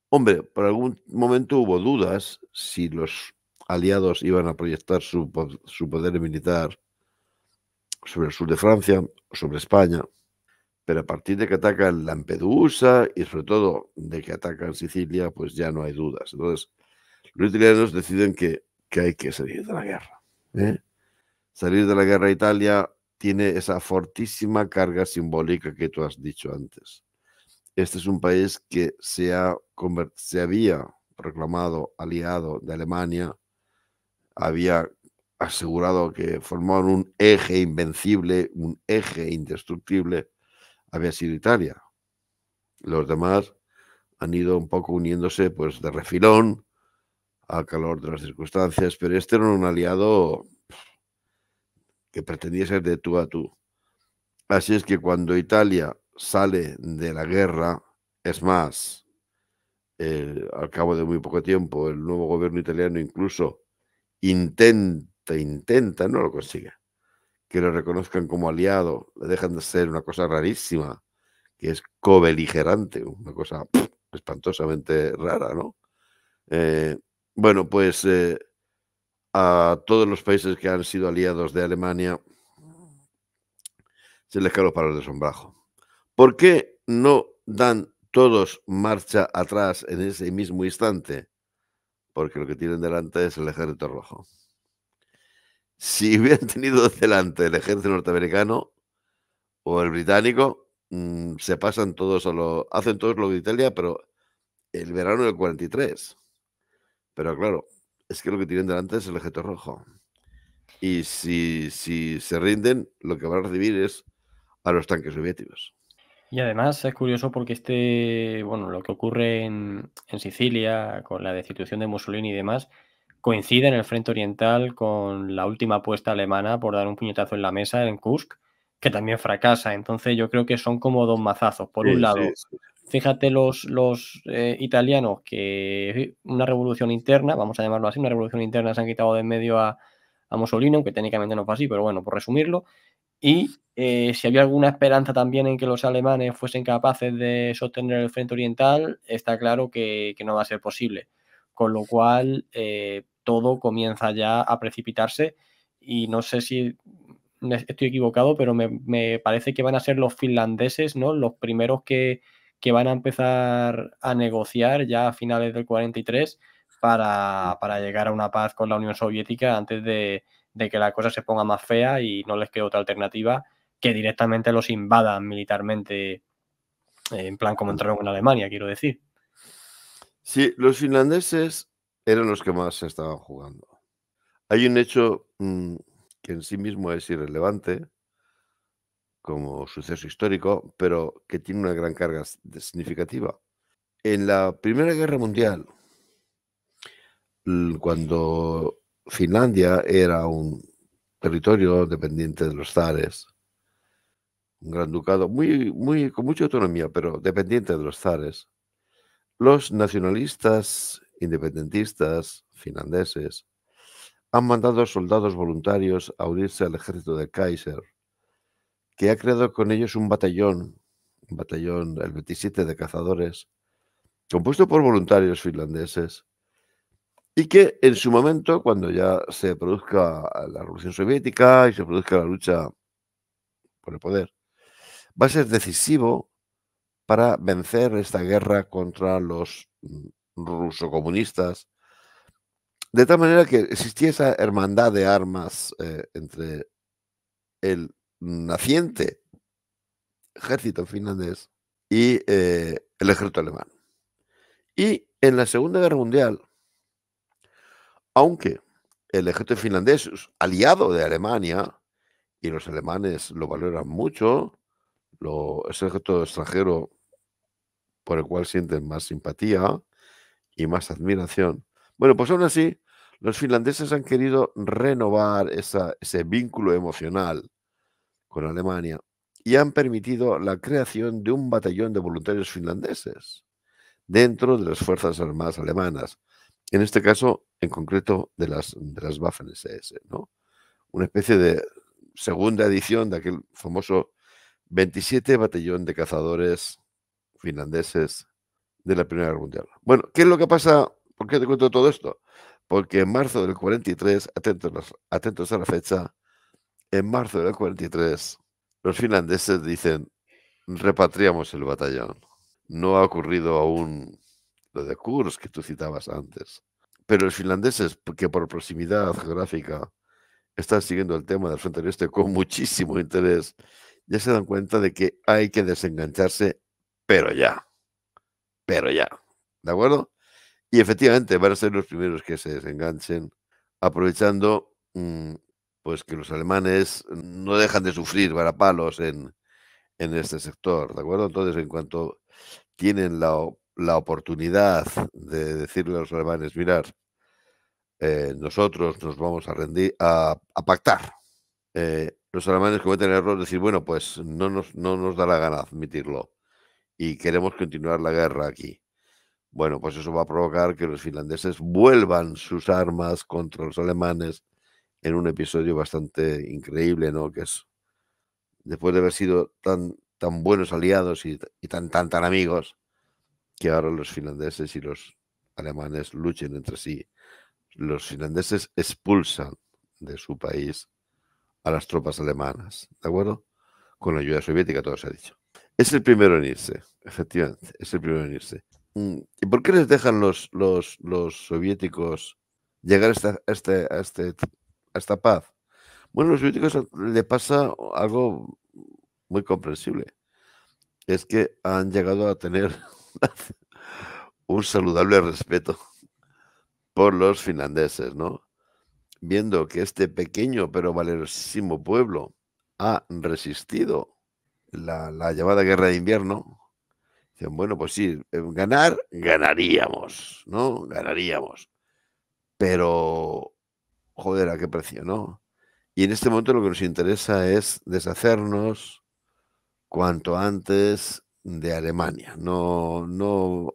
Hombre, por algún momento hubo dudas si los aliados iban a proyectar su, poder militar sobre el sur de Francia, sobre España, pero a partir de que atacan Lampedusa y sobre todo de que atacan Sicilia, pues ya no hay dudas. Entonces, los italianos deciden que, hay que salir de la guerra. ¿eh? Salir de la guerra a Italia tiene esa fortísima carga simbólica que tú has dicho antes. Este es un país que se, había proclamado aliado de Alemania, había asegurado que formaban un eje invencible, un eje indestructible, había sido Italia. Los demás han ido un poco uniéndose pues de refilón, al calor de las circunstancias, pero este era un aliado que pretendía ser de tú a tú. Así es que cuando Italia sale de la guerra, es más, eh, al cabo de muy poco tiempo, el nuevo gobierno italiano incluso intenta, intenta, no lo consigue, que lo reconozcan como aliado, le dejan de ser una cosa rarísima, que es cobeligerante, una cosa espantosamente rara, ¿no? Eh, bueno, pues eh, a todos los países que han sido aliados de Alemania se les cae los palos de sombrajo. ¿Por qué no dan todos marcha atrás en ese mismo instante? Porque lo que tienen delante es el ejército rojo. Si hubieran tenido delante el ejército norteamericano o el británico, mm, se pasan todos a lo. hacen todos lo de Italia, pero el verano del 43. Pero claro, es que lo que tienen delante es el objeto rojo. Y si, si se rinden, lo que van a recibir es a los tanques soviéticos. Y además es curioso porque este, bueno, lo que ocurre en, en, Sicilia con la destitución de Mussolini y demás, coincide en el frente oriental con la última apuesta alemana por dar un puñetazo en la mesa en Kursk, que también fracasa. Entonces yo creo que son como dos mazazos. Por un lado, Fíjate los, los eh, italianos que una revolución interna, vamos a llamarlo así, una revolución interna se han quitado de en medio a, Mussolini, aunque técnicamente no fue así, pero bueno, por resumirlo. Y eh, si había alguna esperanza también en que los alemanes fuesen capaces de sostener el frente oriental, está claro que, no va a ser posible. Con lo cual, eh, todo comienza ya a precipitarse y no sé si estoy equivocado, pero me, me parece que van a ser los finlandeses, ¿no? Los primeros que, que van a empezar a negociar ya a finales del 43 para, para llegar a una paz con la Unión Soviética antes de, que la cosa se ponga más fea y no les quede otra alternativa que directamente los invadan militarmente, en plan como entraron en Alemania, quiero decir. Sí, los finlandeses eran los que más se estaban jugando. Hay un hecho mm, que en sí mismo es irrelevante, como suceso histórico, pero que tiene una gran carga significativa. En la Primera Guerra Mundial, cuando Finlandia era un territorio dependiente de los zares, un gran ducado muy, muy, con mucha autonomía, pero dependiente de los zares, los nacionalistas independentistas finlandeses han mandado soldados voluntarios a unirse al ejército de Kaiser que ha creado con ellos un batallón, un batallón, el 27 de cazadores, compuesto por voluntarios finlandeses, y que en su momento, cuando ya se produzca la Revolución Soviética y se produzca la lucha por el poder, va a ser decisivo para vencer esta guerra contra los mm, comunistas, de tal manera que existía esa hermandad de armas eh, entre el Mm, naciente ejército finlandés y eh, el ejército alemán. Y en la Segunda Guerra Mundial, aunque el ejército finlandés es aliado de Alemania, y los alemanes lo valoran mucho, lo, es el ejército extranjero por el cual sienten más simpatía y más admiración. Bueno, pues aún así, los finlandeses han querido renovar ese vínculo emocional con Alemania y han permitido la creación de un batallón de voluntarios finlandeses dentro de las Fuerzas Armadas Alemanas, en este caso en concreto de las, de las Waffen-SS, ¿no? una especie de segunda edición de aquel famoso 27 batallón de cazadores finlandeses de la Primera Guerra Mundial. Bueno, ¿qué es lo que pasa? ¿Por qué te cuento todo esto? Porque en marzo del 43, atentos, atentos a la fecha, en marzo del 43, los finlandeses dicen, repatriamos el batallón. No ha ocurrido aún lo de Kurz, que tú citabas antes, pero los finlandeses, que por proximidad geográfica están siguiendo el tema del frente este con muchísimo interés, ya se dan cuenta de que hay que desengancharse, pero ya, pero ya, ¿de acuerdo? Y efectivamente van a ser los primeros que se desenganchen, aprovechando mm, pues que los alemanes no dejan de sufrir varapalos en, en este sector, ¿de acuerdo? Entonces, en cuanto tienen la, la oportunidad de decirle a los alemanes, mirar, eh, nosotros nos vamos a rendir, a, pactar. Eh, los alemanes cometen el error de decir, bueno, pues no nos, no nos da la gana admitirlo y queremos continuar la guerra aquí. Bueno, pues eso va a provocar que los finlandeses vuelvan sus armas contra los alemanes en un episodio bastante increíble, ¿no? Que es, después de haber sido tan, tan buenos aliados y, tan, tan, tan amigos, que ahora los finlandeses y los alemanes luchen entre sí. Los finlandeses expulsan de su país a las tropas alemanas, ¿de acuerdo? Con la ayuda soviética, todo se ha dicho. Es el primero en irse, efectivamente, es el primero en irse. Mm, ¿Y por qué les dejan los, los, los soviéticos llegar este este... este hasta paz. Bueno, a los políticos le pasa algo muy comprensible. Es que han llegado a tener un saludable respeto por los finlandeses, ¿no? Viendo que este pequeño pero valerosísimo pueblo ha resistido la, la llamada guerra de invierno, dicen, bueno, pues sí, em, ganar, ganaríamos, ¿no? Ganaríamos. Pero joder, ¿a qué precio, no? Y en este momento lo que nos interesa es deshacernos cuanto antes de Alemania. No, no.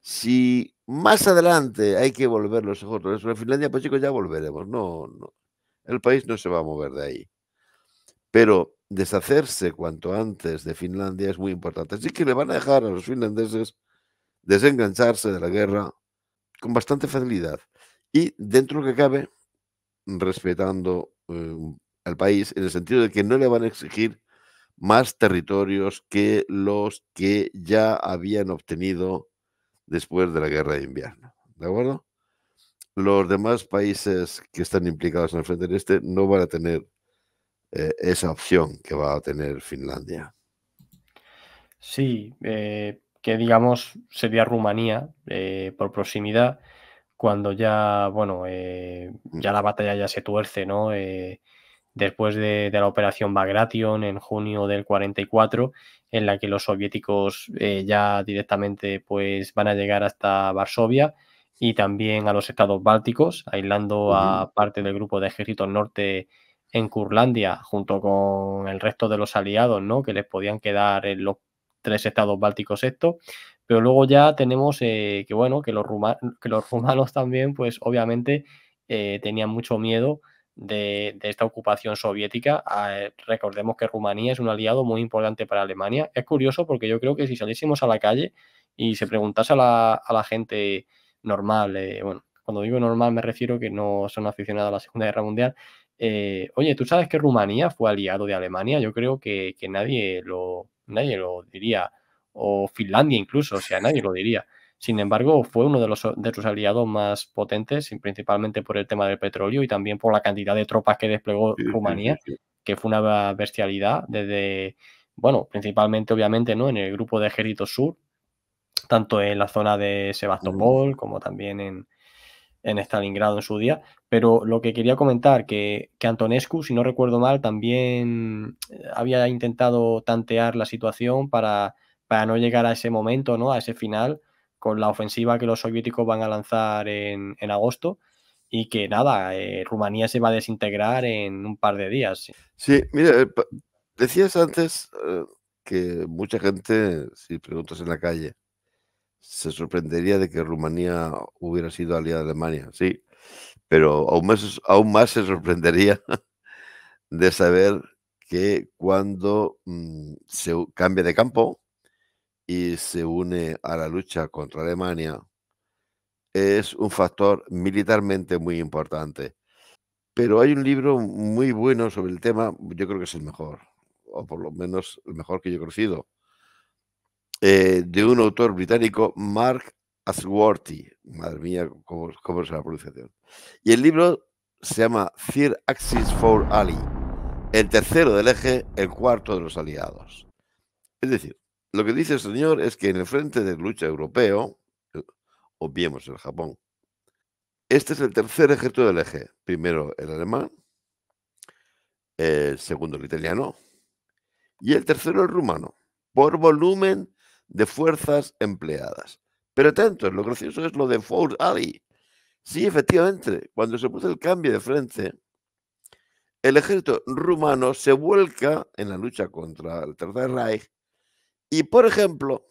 Si más adelante hay que volver los ojos sobre Finlandia, pues chicos, ya volveremos. No, no. El país no se va a mover de ahí. Pero deshacerse cuanto antes de Finlandia es muy importante. Así que le van a dejar a los finlandeses desengancharse de la guerra con bastante facilidad. Y dentro que cabe, respetando eh, al país en el sentido de que no le van a exigir más territorios que los que ya habían obtenido después de la guerra de invierno. ¿De acuerdo? Los demás países que están implicados en el Frente del Este no van a tener eh, esa opción que va a tener Finlandia. Sí, eh, que digamos sería Rumanía por proximidad cuando ya, bueno, eh, ya la batalla ya se tuerce, ¿no? Eh, después de, la operación Bagration en junio del 44, en la que los soviéticos eh, ya directamente pues van a llegar hasta Varsovia y también a los estados bálticos, aislando a parte del grupo de ejércitos norte en Curlandia, junto con el resto de los aliados, ¿no? Que les podían quedar en los tres estados bálticos estos. Pero luego ya tenemos eh, que, bueno, que los, que los rumanos también, pues obviamente eh, tenían mucho miedo de, esta ocupación soviética. Ah, eh, recordemos que Rumanía es un aliado muy importante para Alemania. Es curioso porque yo creo que si saliésemos a la calle y se preguntase a la, gente normal, bueno, cuando digo normal me refiero que no son aficionados a la Segunda Guerra Mundial, oye, ¿tú sabes que Rumanía fue aliado de Alemania? Yo creo que, nadie, lo, nadie lo diría o Finlandia incluso, o sea, nadie lo diría. Sin embargo, fue uno de, los, de sus aliados más potentes, principalmente por el tema del petróleo y también por la cantidad de tropas que desplegó Rumanía, que fue una bestialidad desde, bueno, principalmente obviamente ¿no? en el grupo de Ejército Sur, tanto en la zona de mm. Sebastopol como también en, en Stalingrado en su día. Pero lo que quería comentar, que, que, Antonescu, si no recuerdo mal, también eh, había intentado tantear la situación para para no llegar a ese momento, ¿no? A ese final con la ofensiva que los soviéticos van a lanzar en, agosto y que nada, eh, Rumanía se va a desintegrar en un par de días. Sí, mira, eh, decías antes eh, que mucha gente, si preguntas en la calle, se sorprendería de que Rumanía hubiera sido aliada de Alemania, sí, pero aún más, aún más se sorprendería de saber que cuando mm, se cambia de campo, y se une a la lucha contra Alemania, es un factor militarmente muy importante. Pero hay un libro muy bueno sobre el tema, yo creo que es el mejor, o por lo menos el mejor que yo he conocido, eh, de un autor británico, Mark Asworthy. Madre mía, cómo, es la pronunciación. Y el libro se llama Third Axis for Ali el tercero del eje, el cuarto de los aliados. Es decir, lo que dice el señor es que en el frente de lucha europeo, eh, viemos el Japón, este es el tercer ejército del eje. Primero el alemán, el segundo el italiano y el tercero el rumano, por volumen de fuerzas empleadas. Pero tanto, lo gracioso es lo de Ford. Ali. Sí, efectivamente, cuando se puso el cambio de frente, el ejército rumano se vuelca en la lucha contra el Tercer Reich y, por ejemplo,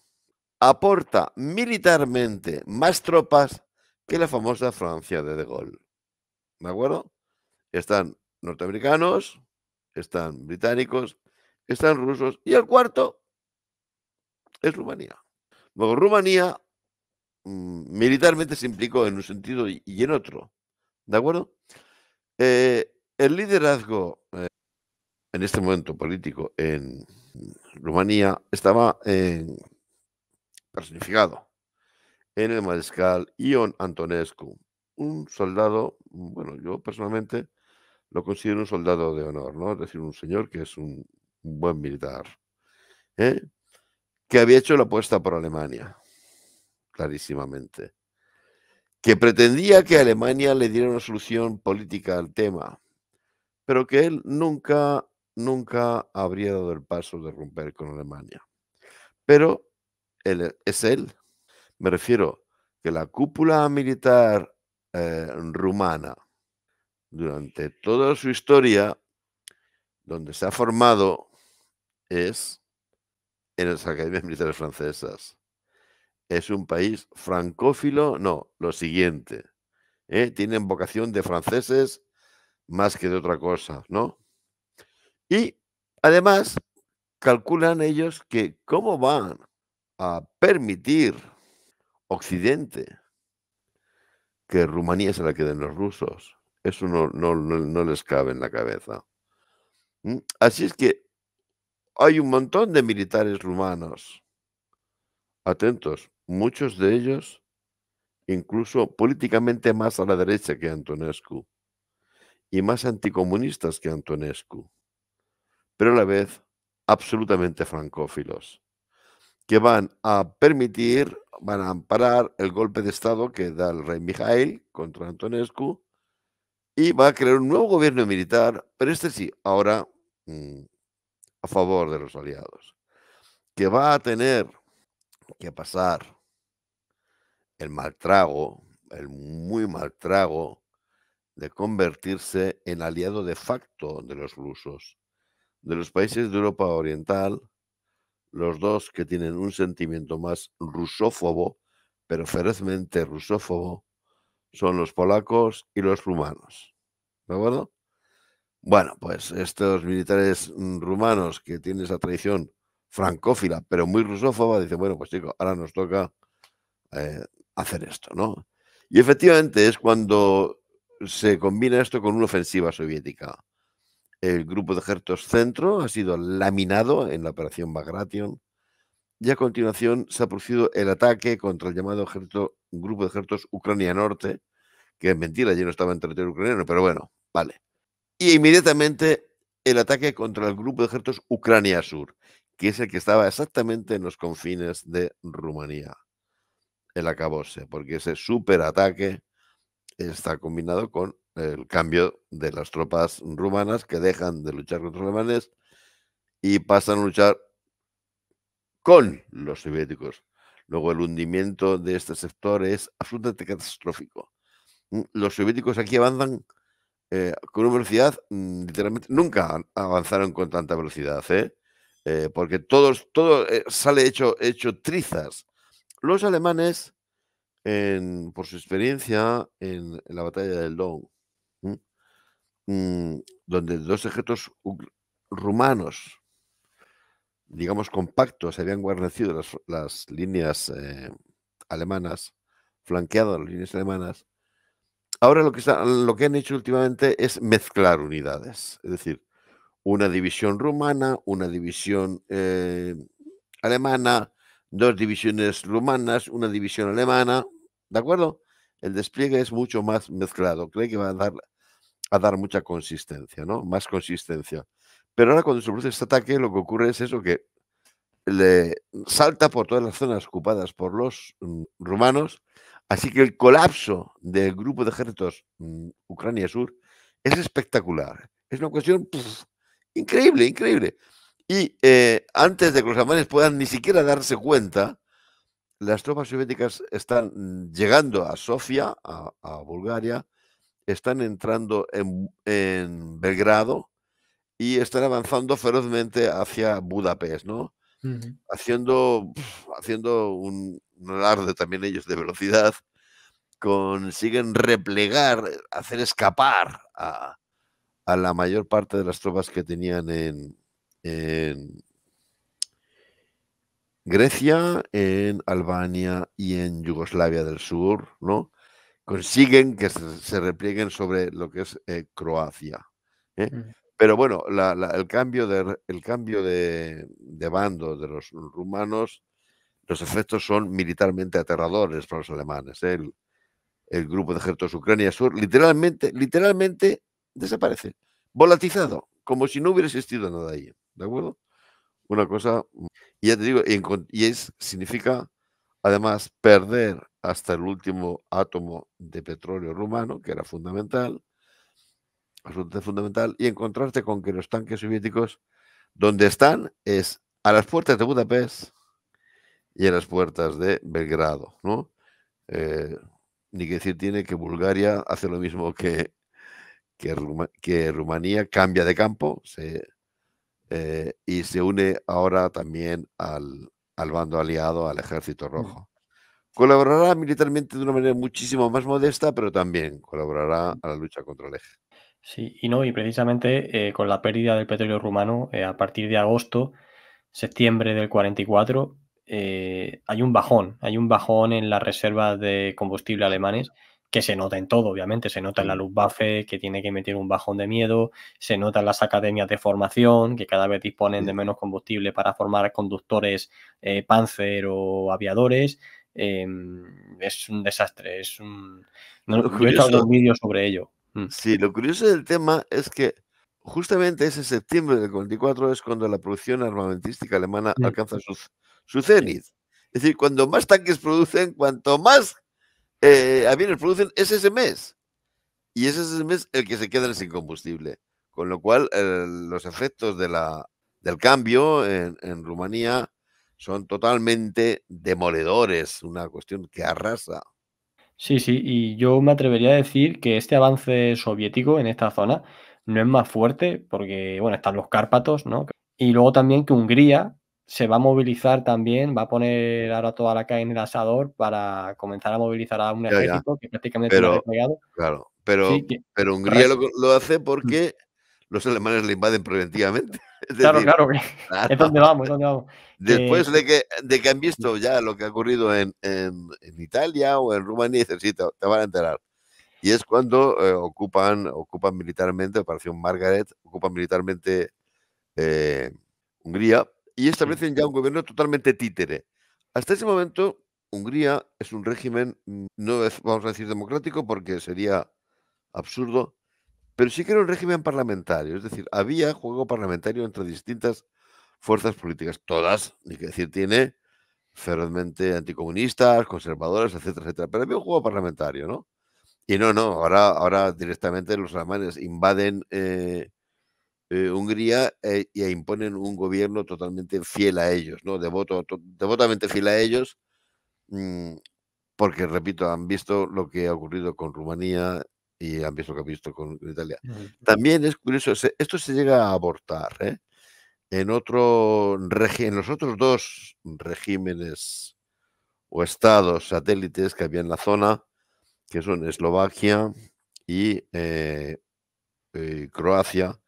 aporta militarmente más tropas que la famosa Francia de De Gaulle. ¿De acuerdo? Están norteamericanos, están británicos, están rusos y el cuarto es Rumanía. Luego, Rumanía mm, militarmente se implicó en un sentido y, en otro. ¿De acuerdo? Eh, el liderazgo eh, en este momento político en, Rumanía, estaba en eh, personificado en el mariscal Ion Antonescu, un soldado, bueno, yo personalmente lo considero un soldado de honor, ¿no? Es decir, un señor que es un buen militar, ¿eh? que había hecho la apuesta por Alemania, clarísimamente, que pretendía que Alemania le diera una solución política al tema, pero que él nunca nunca habría dado el paso de romper con Alemania. Pero e, es él. Me refiero que la cúpula militar eh, rumana, durante toda su historia, donde se ha formado, es en las academias militares francesas. Es un país francófilo, no, lo siguiente. ¿eh? Tienen vocación de franceses más que de otra cosa, ¿no? Y además, calculan ellos que cómo van a permitir Occidente que Rumanía se la queden los rusos. Eso no, no, les cabe en la cabeza. Mm, así es que hay un montón de militares rumanos. Atentos, muchos de ellos incluso políticamente más a la derecha que Antonescu y más anticomunistas que Antonescu pero a la vez absolutamente francófilos, que van a permitir, van a amparar el golpe de Estado que da el rey Mijail contra Antonescu y va a crear un nuevo gobierno militar, pero este sí, ahora mm, a favor de los aliados, que va a tener que pasar el mal trago, el muy mal trago de convertirse en aliado de facto de los rusos de los países de Europa Oriental, los dos que tienen un sentimiento más rusófobo, pero ferozmente rusófobo, son los polacos y los rumanos. ¿De acuerdo? Bueno, pues estos militares mm, rumanos que tienen esa tradición francófila, pero muy rusófoba, dicen, bueno, pues chicos, ahora nos toca eh, hacer esto, ¿no? Y efectivamente es cuando se combina esto con una ofensiva soviética. El grupo de ejércitos centro ha sido laminado en la operación Bagration y a continuación se ha producido el ataque contra el llamado grupo de ejércitos Ucrania Norte, que es mentira, allí no estaba en territorio ucraniano, pero bueno, vale. Y inmediatamente el ataque contra el grupo de ejércitos Ucrania Sur, que es el que estaba exactamente en los confines de Rumanía el acabose, porque ese superataque está combinado con el cambio de las tropas rumanas que dejan de luchar contra los alemanes y pasan a luchar con los soviéticos. Luego el hundimiento de este sector es absolutamente catastrófico. Mm, los soviéticos aquí avanzan eh, con una velocidad, mm, literalmente, nunca avanzaron con tanta velocidad, ¿eh? Eh, porque todos, todo sale hecho, hecho trizas. Los alemanes por su experiencia en, la batalla del Don, mm, donde dos ejércitos rumanos, digamos compactos, habían guarnecido las, líneas eh, alemanas, flanqueado las líneas alemanas. Ahora lo que, han hecho últimamente es mezclar unidades, es decir, una división rumana, una división eh, alemana, dos divisiones rumanas, una división alemana, ¿de acuerdo? El despliegue es mucho más mezclado, creo que va a dar, a dar mucha consistencia, ¿no? Más consistencia. Pero ahora cuando se produce este ataque, lo que ocurre es eso que le salta por todas las zonas ocupadas por los mm, rumanos, así que el colapso del grupo de ejércitos mm, Ucrania Sur es espectacular. Es una cuestión increíble, increíble. Y eh, antes de que los alemanes puedan ni siquiera darse cuenta, las tropas soviéticas están mm, llegando a Sofía, a, Bulgaria, están entrando en, Belgrado y están avanzando ferozmente hacia Budapest, ¿no? Haciendo, haciendo un, arde también ellos de velocidad, consiguen replegar, hacer escapar a, a la mayor parte de las tropas que tenían en, en Grecia, en Albania y en Yugoslavia del Sur, ¿no? Consiguen que se replieguen sobre lo que es eh, Croacia. ¿eh? Mm. Pero bueno, el cambio, de, el cambio de, bando de los rumanos, los efectos son militarmente aterradores para los alemanes. ¿eh? El, grupo de ejércitos Ucrania Sur literalmente, literalmente desaparece, volatizado, como si no hubiera existido nada ahí. ¿De acuerdo? Una cosa, mm, y ya te digo, y es, significa además perder hasta el último átomo de petróleo rumano, que era fundamental, absolutamente fundamental, y encontrarte con que los tanques soviéticos donde están es a las puertas de Budapest y a las puertas de Belgrado, ¿no? Eh, ni que decir tiene que Bulgaria hace lo mismo que, que Rumanía, cambia de campo, se, eh, y se une ahora también al, al bando aliado, al ejército rojo. Colaborará militarmente de una manera muchísimo más modesta, pero también colaborará a la lucha contra el eje. Sí, y no, y precisamente eh, con la pérdida del petróleo rumano, eh, a partir de agosto, septiembre del 44, hay un bajón, hay un bajón en las reservas de combustible alemanes que se nota en todo, obviamente, se nota en la mm. luz que tiene que meter un bajón de miedo, se nota en las academias de formación, que cada vez disponen de mm. menos combustible para formar conductores eh, panzer o aviadores. Em, es un desastre, es un... No, curioso, un vídeo sobre ello. Mm. Sí, lo curioso del tema es que justamente ese septiembre del 44 es cuando la producción armamentística alemana alcanza su, su Es decir, cuando más tanques producen, cuanto más eh, a bienes producen es ese mes. Y ese es el mes el que se queda sin combustible. Con lo cual, los efectos de la, del cambio en, Rumanía son totalmente demoledores, una cuestión que arrasa. Sí, sí, y yo me atrevería a decir que este avance soviético en esta zona no es más fuerte porque, bueno, están los Cárpatos, ¿no? Y luego también que Hungría se va a movilizar también, va a poner ahora toda la caña en el asador para comenzar a movilizar a un ejército que prácticamente no ha desplegado. Claro, pero, pero Hungría lo, hace porque los alemanes le invaden preventivamente. Es claro, claro, es donde vamos, vamos. Después eh, de, que, de que han visto ya lo que ha ocurrido en, en, Italia o en Rumanía, dicen, sí, te, van a enterar. Y es cuando eh, ocupan, ocupan militarmente, Operación Margaret, ocupan militarmente eh, Hungría y establecen ya un gobierno totalmente títere. Hasta ese momento, Hungría es un régimen, mm, no vamos a decir democrático porque sería absurdo, pero sí que era un régimen parlamentario, es decir, había juego parlamentario entre distintas fuerzas políticas, todas, ni que decir tiene, ferozmente anticomunistas, conservadoras, etcétera, etcétera, pero había un juego parlamentario, ¿no? Y no, no, ahora, ahora directamente los alemanes invaden eh, eh, Hungría e imponen un gobierno totalmente fiel a ellos, ¿no? Devoto, devotamente fiel a ellos, mm, porque, repito, han visto lo que ha ocurrido con Rumanía y han visto lo que ha visto con Italia. También es curioso, esto se llega a abortar, ¿eh? En, otro, en los otros dos regímenes o estados satélites que había en la zona, que son Eslovaquia y Croacia,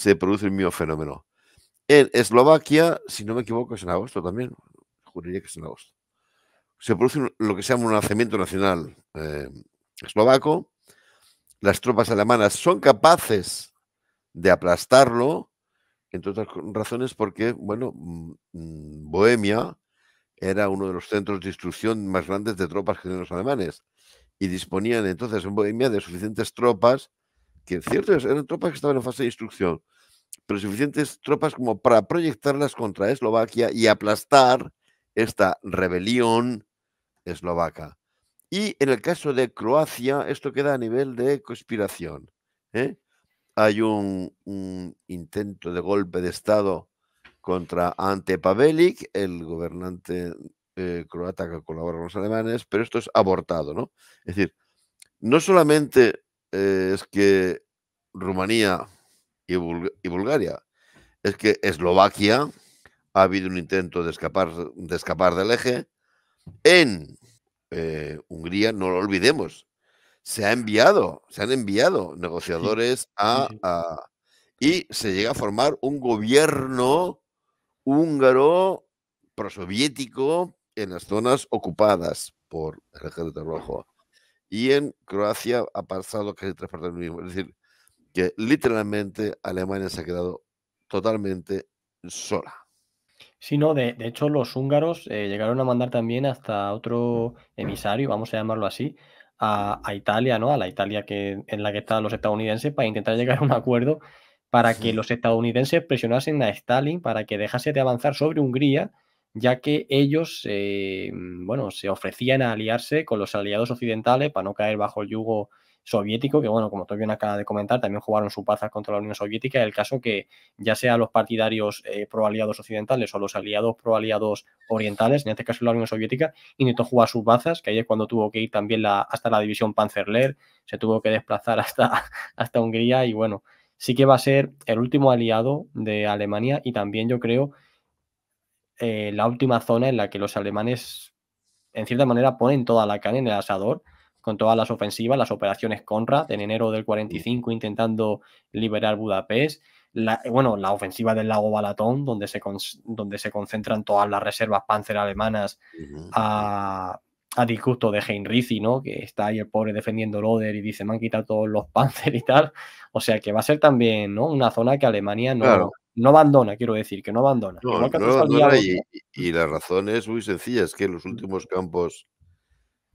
se produce el mismo fenómeno. En Eslovaquia, si no me equivoco, es en agosto también, juraría que es en agosto, se produce lo que se llama un nacimiento nacional eh, eslovaco. Las tropas alemanas son capaces de aplastarlo, entre otras razones porque, bueno, mm, mm, Bohemia era uno de los centros de instrucción más grandes de tropas que tenían los alemanes y disponían entonces en Bohemia de suficientes tropas que ciertas eran tropas que estaban en fase de instrucción, pero suficientes tropas como para proyectarlas contra Eslovaquia y aplastar esta rebelión eslovaca. Y en el caso de Croacia, esto queda a nivel de conspiración. ¿eh? Hay un, intento de golpe de Estado contra Ante Pavelic, el gobernante eh, croata que colabora con los alemanes, pero esto es abortado, ¿no? Es decir, no solamente eh, es que Rumanía y, Bulgaria, es que Eslovaquia ha habido un intento de escapar, de escapar del eje. En eh, Hungría, no lo olvidemos, se ha enviado, se han enviado negociadores a, a y se llega a formar un gobierno húngaro prosoviético en las zonas ocupadas por el ejército rojo y en Croacia ha pasado casi tres partes del mismo. Es decir, que literalmente Alemania se ha quedado totalmente sola. Sí, no, de, hecho los húngaros eh, llegaron a mandar también hasta otro emisario, vamos a llamarlo así, a, Italia, ¿no? A la Italia que, en la que estaban los estadounidenses para intentar llegar a un acuerdo para que los estadounidenses presionasen a Stalin para que dejase de avanzar sobre Hungría ya que ellos eh, bueno, se ofrecían a aliarse con los aliados occidentales para no caer bajo el yugo soviético, que bueno, como tú bien acaba de comentar, también jugaron sus bazas contra la Unión Soviética, el caso que ya sea los partidarios eh, pro-aliados occidentales o los aliados pro-aliados orientales, en este caso la Unión Soviética, y intentó jugar sus bazas, que ahí es cuando tuvo que ir también hasta la división Panzerler, se tuvo que desplazar hasta, hasta Hungría y bueno, sí que va a ser el último aliado de Alemania y también yo creo eh, la última zona en la que los alemanes, en cierta manera, ponen toda la carne en el asador, con todas las ofensivas, las operaciones Conrad en enero del 45 intentando liberar Budapest, la, eh, bueno, la ofensiva del lago Balatón, donde se, donde se concentran todas las reservas panzer alemanas a, disgusto de Heinrich, ¿no? Que está ahí el pobre defendiendo Loder y dice, me han quitado todos los panzer y tal. O sea que va a ser también, Una zona que Alemania no, no abandona, quiero decir, que no abandona. No, abandona y, la razón es muy sencilla, es que los últimos campos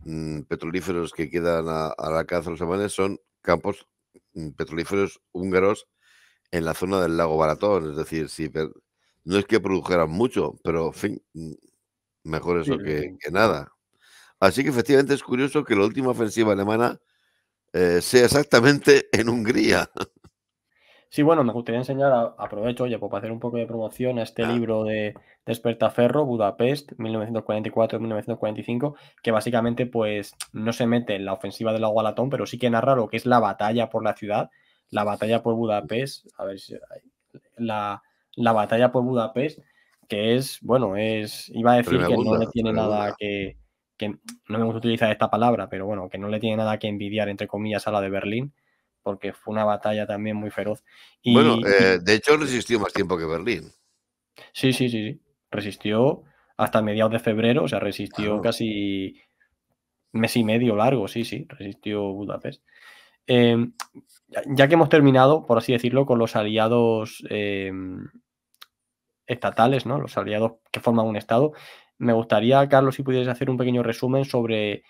mm, petrolíferos que quedan a, la caza los alemanes son campos mm, petrolíferos húngaros en la zona del lago Baratón, es decir, sí, no es que produjeran mucho, pero fin, mm, mejor eso que, nada. Así que efectivamente es curioso que la última ofensiva alemana eh, sea exactamente en Hungría. Sí, bueno, me gustaría enseñar, aprovecho, oye, pues, para hacer un poco de promoción a este libro de Despertaferro, Budapest, 1944-1945, que básicamente pues no se mete en la ofensiva del latón, pero sí que narra lo que es la batalla por la ciudad, la batalla por Budapest, a ver si la, la batalla por Budapest, que es, bueno, es, iba a decir que no le tiene nada que, que, no me gusta utilizar esta palabra, pero bueno, que no le tiene nada que envidiar, entre comillas, a la de Berlín porque fue una batalla también muy feroz. Y, bueno, eh, de hecho resistió más tiempo que Berlín. Sí, sí, sí, sí. Resistió hasta mediados de febrero, o sea, resistió casi mes y medio largo, sí, sí, resistió Budapest. Em, ya que hemos terminado, por así decirlo, con los aliados em, estatales, ¿no? Los aliados que forman un Estado, me gustaría, Carlos, si pudieras hacer un pequeño resumen sobre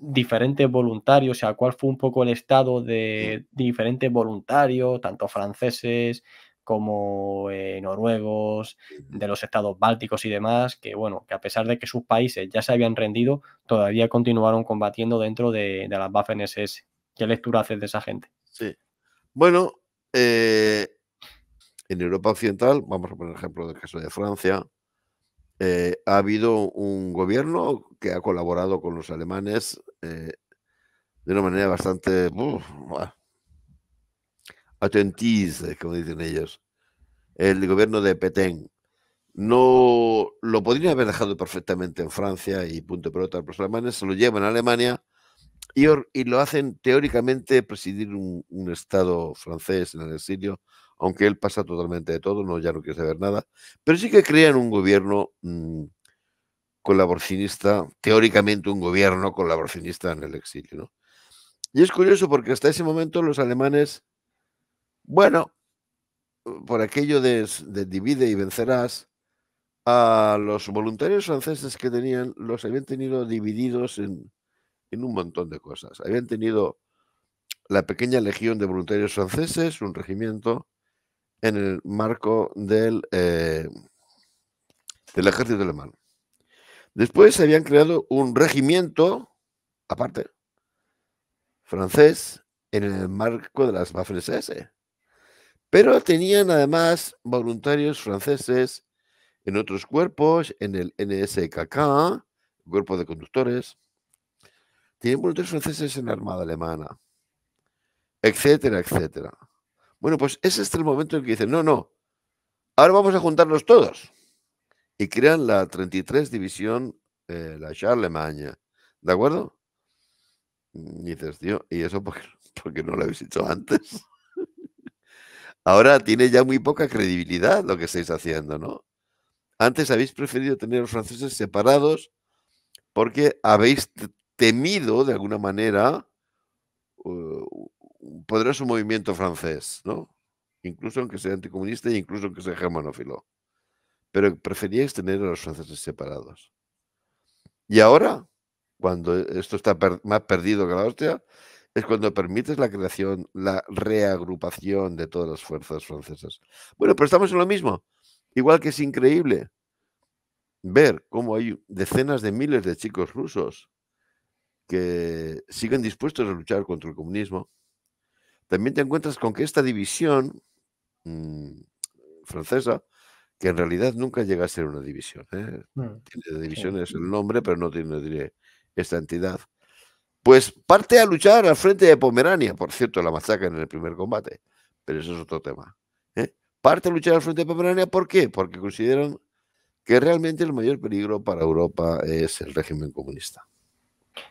diferentes voluntarios, o sea, cuál fue un poco el estado de diferentes voluntarios, tanto franceses como eh, noruegos, de los estados bálticos y demás, que bueno, que a pesar de que sus países ya se habían rendido, todavía continuaron combatiendo dentro de, de las Waffen SS. ¿Qué lectura haces de esa gente? Sí. Bueno, eh, en Europa Occidental, vamos a poner ejemplo del caso de Francia, eh, ha habido un gobierno que ha colaborado con los alemanes eh, de una manera bastante atentiz, como dicen ellos. El gobierno de Petén. No lo podrían haber dejado perfectamente en Francia y punto pelota. Los alemanes se lo llevan a Alemania y, lo hacen teóricamente presidir un, un, Estado francés en el exilio aunque él pasa totalmente de todo, no, ya no quiere saber nada, pero sí que crean un gobierno mm, colaboracionista, teóricamente un gobierno colaboracionista en el exilio. Y es curioso porque hasta ese momento los alemanes, bueno, por aquello de, divide y vencerás, a los voluntarios franceses que tenían los habían tenido divididos en un montón de cosas. Habían tenido la pequeña legión de voluntarios franceses, un regimiento, en el marco del, eh, del ejército alemán. Después se habían creado un regimiento, aparte, francés, en el marco de las Waffen SS. Pero tenían además voluntarios franceses en otros cuerpos, en el NSKK, cuerpo de conductores. Tenían voluntarios franceses en la Armada Alemana, etcétera, etcétera. Bueno, pues ese es el momento en que dicen, no, no, ahora vamos a juntarnos todos. Y crean la 33 División, eh, la Charlemagne, ¿de acuerdo? Y dices, tío, ¿y eso porque porque no lo habéis hecho antes? ahora tiene ya muy poca credibilidad lo que estáis haciendo, ¿no? Antes habéis preferido tener a los franceses separados porque habéis temido de alguna manera eh, un poderoso movimiento francés, ¿no? Incluso aunque sea anticomunista e incluso aunque sea germanófilo. Pero preferíais tener a los franceses separados. Y ahora, cuando esto está más perdido que la hostia, es cuando permites la creación, la reagrupación de todas las fuerzas francesas. Bueno, pero estamos en lo mismo. Igual que es increíble ver cómo hay decenas de miles de chicos rusos que siguen dispuestos a luchar contra el comunismo, también te encuentras con que esta división mm, francesa, que en realidad nunca llega a ser una división, ¿eh? Mm. tiene divisiones el nombre, pero no tiene, esta entidad, pues parte a luchar al frente de Pomerania, por cierto, la masacre en el primer combate, pero eso es otro tema. ¿eh? Parte a luchar al frente de Pomerania, ¿por qué? Porque consideran que realmente el mayor peligro para Europa es el régimen comunista.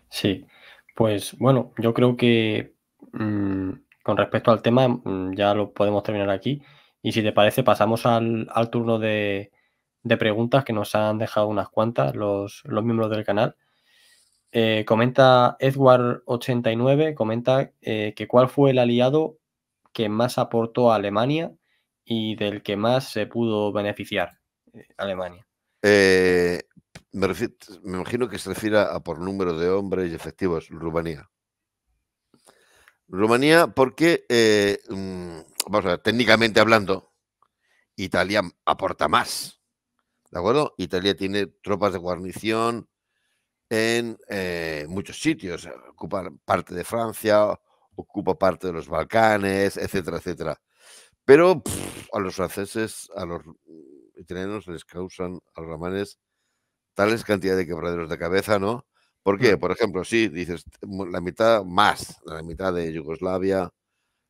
Sí, pues bueno, yo creo que mm, con respecto al tema, mm, ya lo podemos terminar aquí. Y si te parece, pasamos al, turno de, preguntas que nos han dejado unas cuantas los, miembros del canal. Eh, comenta Edward89, comenta eh, que cuál fue el aliado que más aportó a Alemania y del que más se pudo beneficiar eh, Alemania. me, me imagino que se refiere a por número de hombres y efectivos, Rumanía. Rumanía, porque, eh, mm, vamos a ver, técnicamente hablando, Italia aporta más. ¿De acuerdo? Italia tiene tropas de guarnición en eh, muchos sitios. Ocupa parte de Francia, ocupa parte de los Balcanes, etcétera, etcétera. Pero a los franceses, a los italianos les causan a los romanes tales cantidades de quebraderos de cabeza, ¿no? ¿Por qué? Mm. Por ejemplo, sí, dices, la mitad más, la mitad de Yugoslavia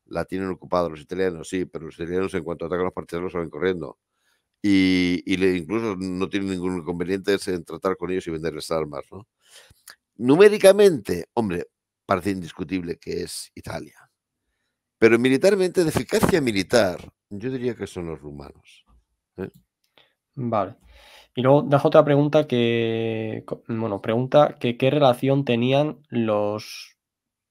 la tienen ocupada los italianos, sí, pero los italianos en cuanto atacan a los lo salen corriendo. Y, incluso no tienen ningún inconveniente en tratar con ellos y venderles armas. ¿no? Numéricamente, hombre, parece indiscutible que es Italia. Pero militarmente, de eficacia militar, yo diría que son los rumanos. ¿eh? Vale. Y luego deja otra pregunta que, bueno, pregunta que qué relación tenían los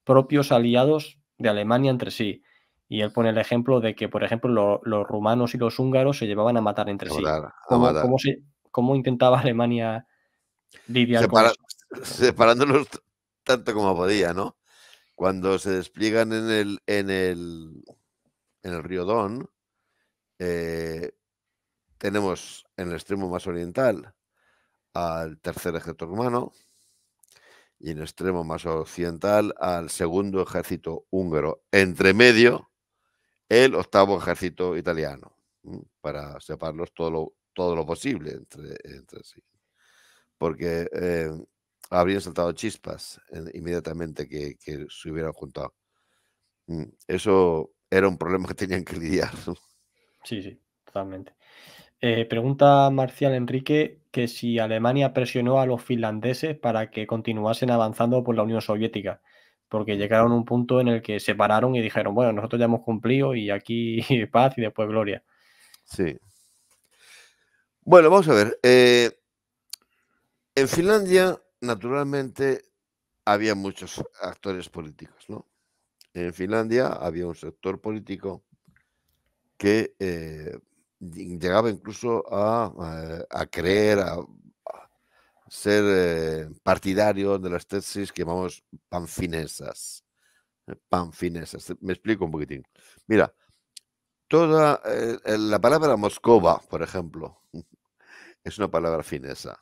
propios aliados de Alemania entre sí. Y él pone el ejemplo de que, por ejemplo, los rumanos y los húngaros se llevaban a matar entre sí. ¿Cómo, intentaba Alemania lidiar con eso? Separándolos tanto como podía, ¿no? Cuando se despliegan en el, en el, en el río Don, eh, tenemos en el extremo más oriental al tercer ejército romano y en el extremo más occidental al segundo ejército húngaro. Entre medio, el octavo ejército italiano, para separarlos todo lo, todo lo posible entre, entre sí. Porque eh, habrían saltado chispas inmediatamente que, se hubieran juntado. Mm, eso era un problema que tenían que lidiar. Sí, sí, totalmente. Eh, pregunta Marcial Enrique que si Alemania presionó a los finlandeses para que continuasen avanzando por la Unión Soviética, porque llegaron a un punto en el que se pararon y dijeron, bueno, nosotros ya hemos cumplido y aquí paz y después gloria. Sí. Bueno, vamos a ver. Eh, en Finlandia, naturalmente, había muchos actores políticos, ¿no? En Finlandia había un sector político que eh, llegaba incluso a, eh, creer, a, ser eh, partidario de las tesis que llamamos panfinesas. Eh, panfinesas. Me explico un poquitín. Mira, toda la palabra Moscova, por ejemplo, es una palabra finesa.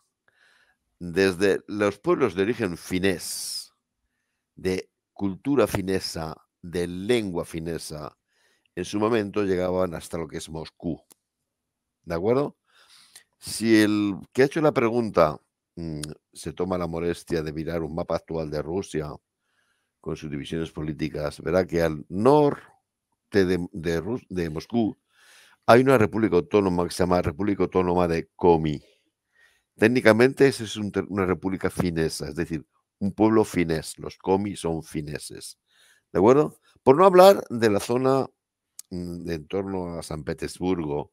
Desde los pueblos de origen finés, de cultura finesa, de lengua finesa, en su momento llegaban hasta lo que es Moscú. ¿De acuerdo? Si el que ha hecho la pregunta mm, se toma la molestia de mirar un mapa actual de Rusia con sus divisiones políticas, verá que al norte de, de, Moscú hay una república autónoma que se llama República Autónoma de Komi. Técnicamente esa es una república finesa, es decir, un pueblo finés. Los Komi son fineses. ¿De acuerdo? Por no hablar de la zona mm, de en torno a San Petersburgo,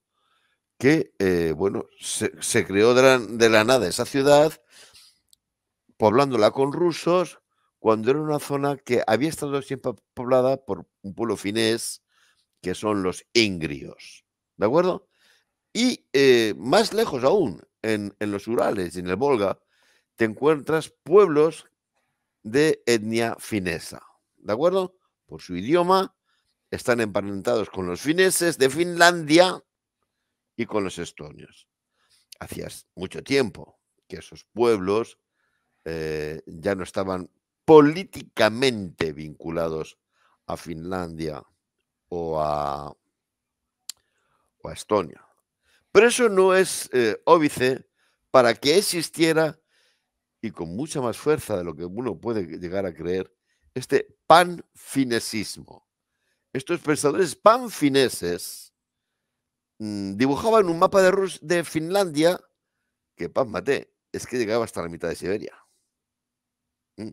que, eh, bueno, se, creó de la, nada esa ciudad, poblándola con rusos, cuando era una zona que había estado siempre poblada por un pueblo finés, que son los ingrios, ¿de acuerdo? Y eh, más lejos aún, en, en los Urales y en el Volga, te encuentras pueblos de etnia finesa, ¿de acuerdo? Por su idioma, están emparentados con los fineses de Finlandia, y con los estonios. Hacía mucho tiempo que esos pueblos eh, ya no estaban políticamente vinculados a Finlandia o a, Estonia. Pero eso no es eh, óbice para que existiera, y con mucha más fuerza de lo que uno puede llegar a creer, este panfinesismo. Estos pensadores panfineses Mm, Dibujaba en un mapa de, Rus de Finlandia que, paz es que llegaba hasta la mitad de Siberia. Mm,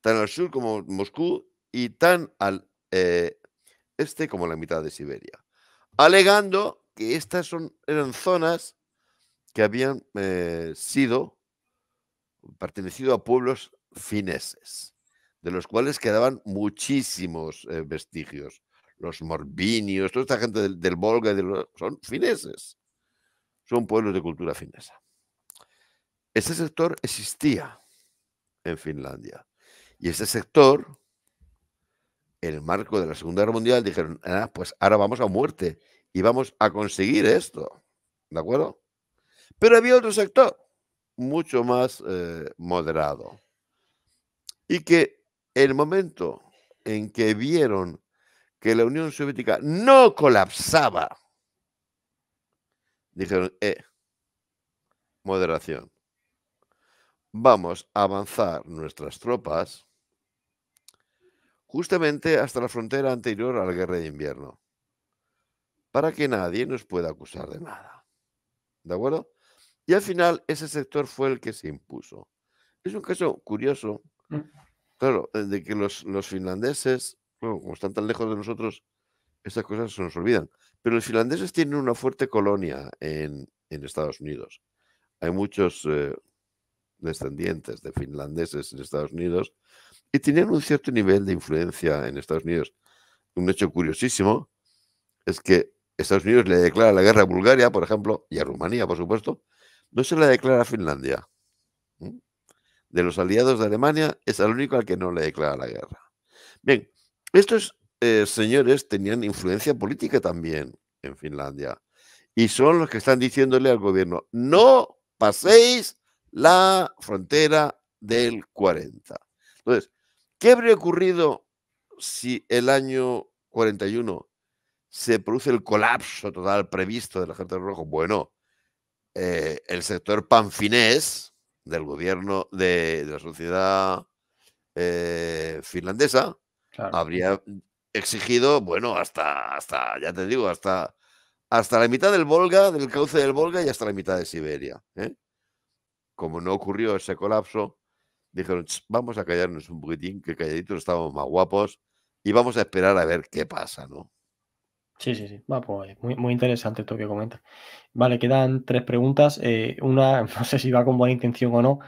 tan al sur como Moscú y tan al eh, este como la mitad de Siberia. Alegando que estas son, eran zonas que habían eh, sido pertenecido a pueblos fineses, de los cuales quedaban muchísimos eh, vestigios los morbinios, toda esta gente del, Volga, de son fineses. Son pueblos de cultura finesa. Ese sector existía en Finlandia. Y ese sector, en el marco de la Segunda Guerra Mundial, dijeron, ah, pues ahora vamos a muerte y vamos a conseguir esto. ¿De acuerdo? Pero había otro sector mucho más eh, moderado. Y que el momento en que vieron que la Unión Soviética no colapsaba, dijeron, eh, moderación, vamos a avanzar nuestras tropas justamente hasta la frontera anterior a la guerra de invierno, para que nadie nos pueda acusar de nada. ¿De acuerdo? Y al final ese sector fue el que se impuso. Es un caso curioso, mm. claro, de que los, los finlandeses como están tan lejos de nosotros, estas cosas se nos olvidan. Pero los finlandeses tienen una fuerte colonia en, Estados Unidos. Hay muchos eh, descendientes de finlandeses en Estados Unidos y tienen un cierto nivel de influencia en Estados Unidos. Un hecho curiosísimo es que Estados Unidos le declara la guerra a Bulgaria, por ejemplo, y a Rumanía, por supuesto, no se la declara a Finlandia. De los aliados de Alemania es el único al que no le declara la guerra. Bien, estos eh, señores tenían influencia política también en Finlandia y son los que están diciéndole al gobierno, no paséis la frontera del 40. Entonces, ¿qué habría ocurrido si el año 41 se produce el colapso total previsto del Ejército Rojo? Bueno, eh, el sector panfinés del gobierno de, la sociedad eh, finlandesa Habría exigido, bueno, hasta, hasta, ya te digo, hasta, hasta la mitad del Volga, del cauce del Volga y hasta la mitad de Siberia. ¿eh? Como no ocurrió ese colapso, dijeron, vamos a callarnos un poquitín, que calladitos estábamos más guapos y vamos a esperar a ver qué pasa, ¿no? Sí, sí, sí. Va, pues, muy, muy interesante esto que comenta. Vale, quedan tres preguntas. Eh, una, no sé si va con buena intención o no,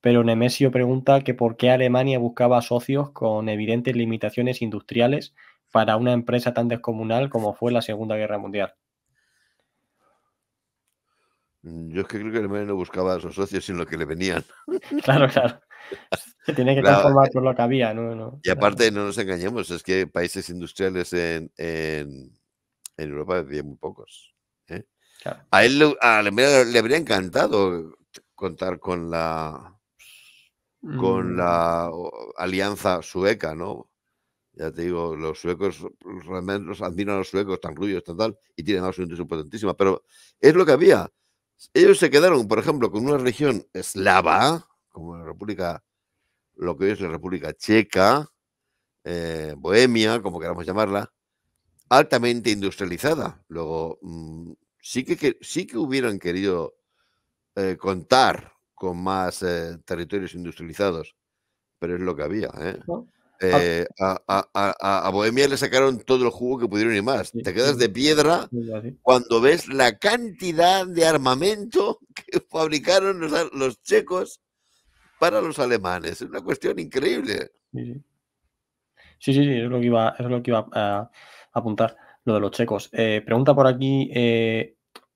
pero Nemesio pregunta que por qué Alemania buscaba socios con evidentes limitaciones industriales para una empresa tan descomunal como fue la Segunda Guerra Mundial. Mm, yo es que creo que Alemania no buscaba a sus socios, sino que le venían. Claro, claro. Se tiene que transformar por eh, lo que había, y aparte, no nos engañemos, es que países industriales en, en, Europa había muy pocos. ¿eh? A él a Alemania le habría encantado contar con la con mm. la alianza sueca, ¿no? Ya te digo, los suecos, realmente los admiran los suecos, tan rubios, tan tal, y tienen una su potentísima, pero es lo que había. Ellos se quedaron, por ejemplo, con una región eslava, como la República, lo que hoy es la República Checa, eh, Bohemia, como queramos llamarla, altamente industrializada. Luego, mm, sí, que, sí que hubieran querido eh, contar con más eh, territorios industrializados, pero es lo que había. ¿eh? Ah, eh, a, Bohemia le sacaron todo el jugo que pudieron y más. Te quedas de piedra cuando ves la cantidad de armamento que fabricaron los, checos para los alemanes. Es una cuestión increíble. Sí, sí, sí, es lo que iba, a, apuntar, lo de los checos. pregunta por aquí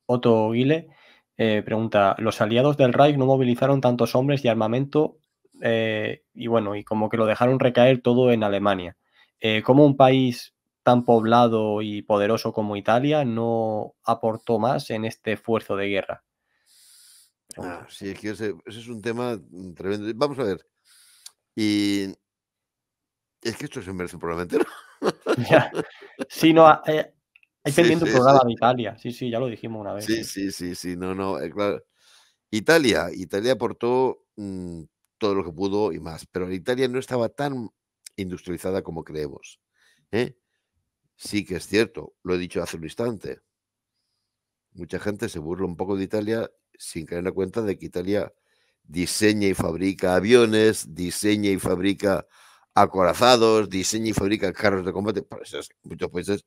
Otto Guile. Eh, pregunta, los aliados del Reich no movilizaron tantos hombres y armamento eh, y bueno, y como que lo dejaron recaer todo en Alemania. Eh, ¿Cómo un país tan poblado y poderoso como Italia no aportó más en este esfuerzo de guerra? Ah, sí, es que ese, es un tema tremendo. Vamos a ver. Y es que esto se merece probablemente no, ah, hay pendiente programa de Italia, sí, sí, ya lo dijimos una vez. Sí, sí, sí, sí, no, no, eh, claro. Italia, Italia aportó mm, todo lo que pudo y más, pero Italia no estaba tan industrializada como creemos. ¿eh? Sí que es cierto, lo he dicho hace un instante. Mucha gente se burla un poco de Italia sin caer en la cuenta de que Italia diseña y fabrica aviones, diseña y fabrica acorazados, diseña y fabrica carros de combate. Pues, muchos países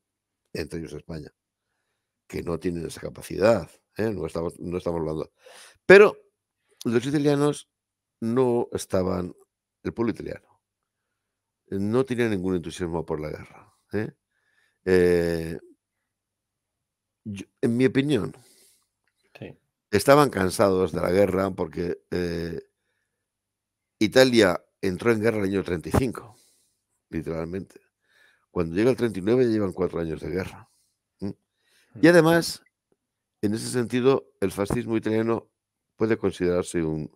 entre ellos España, que no tienen esa capacidad, ¿eh? no, estamos, no estamos hablando. Pero los italianos no estaban, el pueblo italiano, no tenía ningún entusiasmo por la guerra. ¿eh? Eh, en mi opinión, estaban cansados de la guerra porque Italia entró en guerra en el año 35, literalmente. Cuando llega el 39 ya llevan cuatro años de guerra. Mm, y además, en ese sentido, el fascismo italiano puede considerarse un,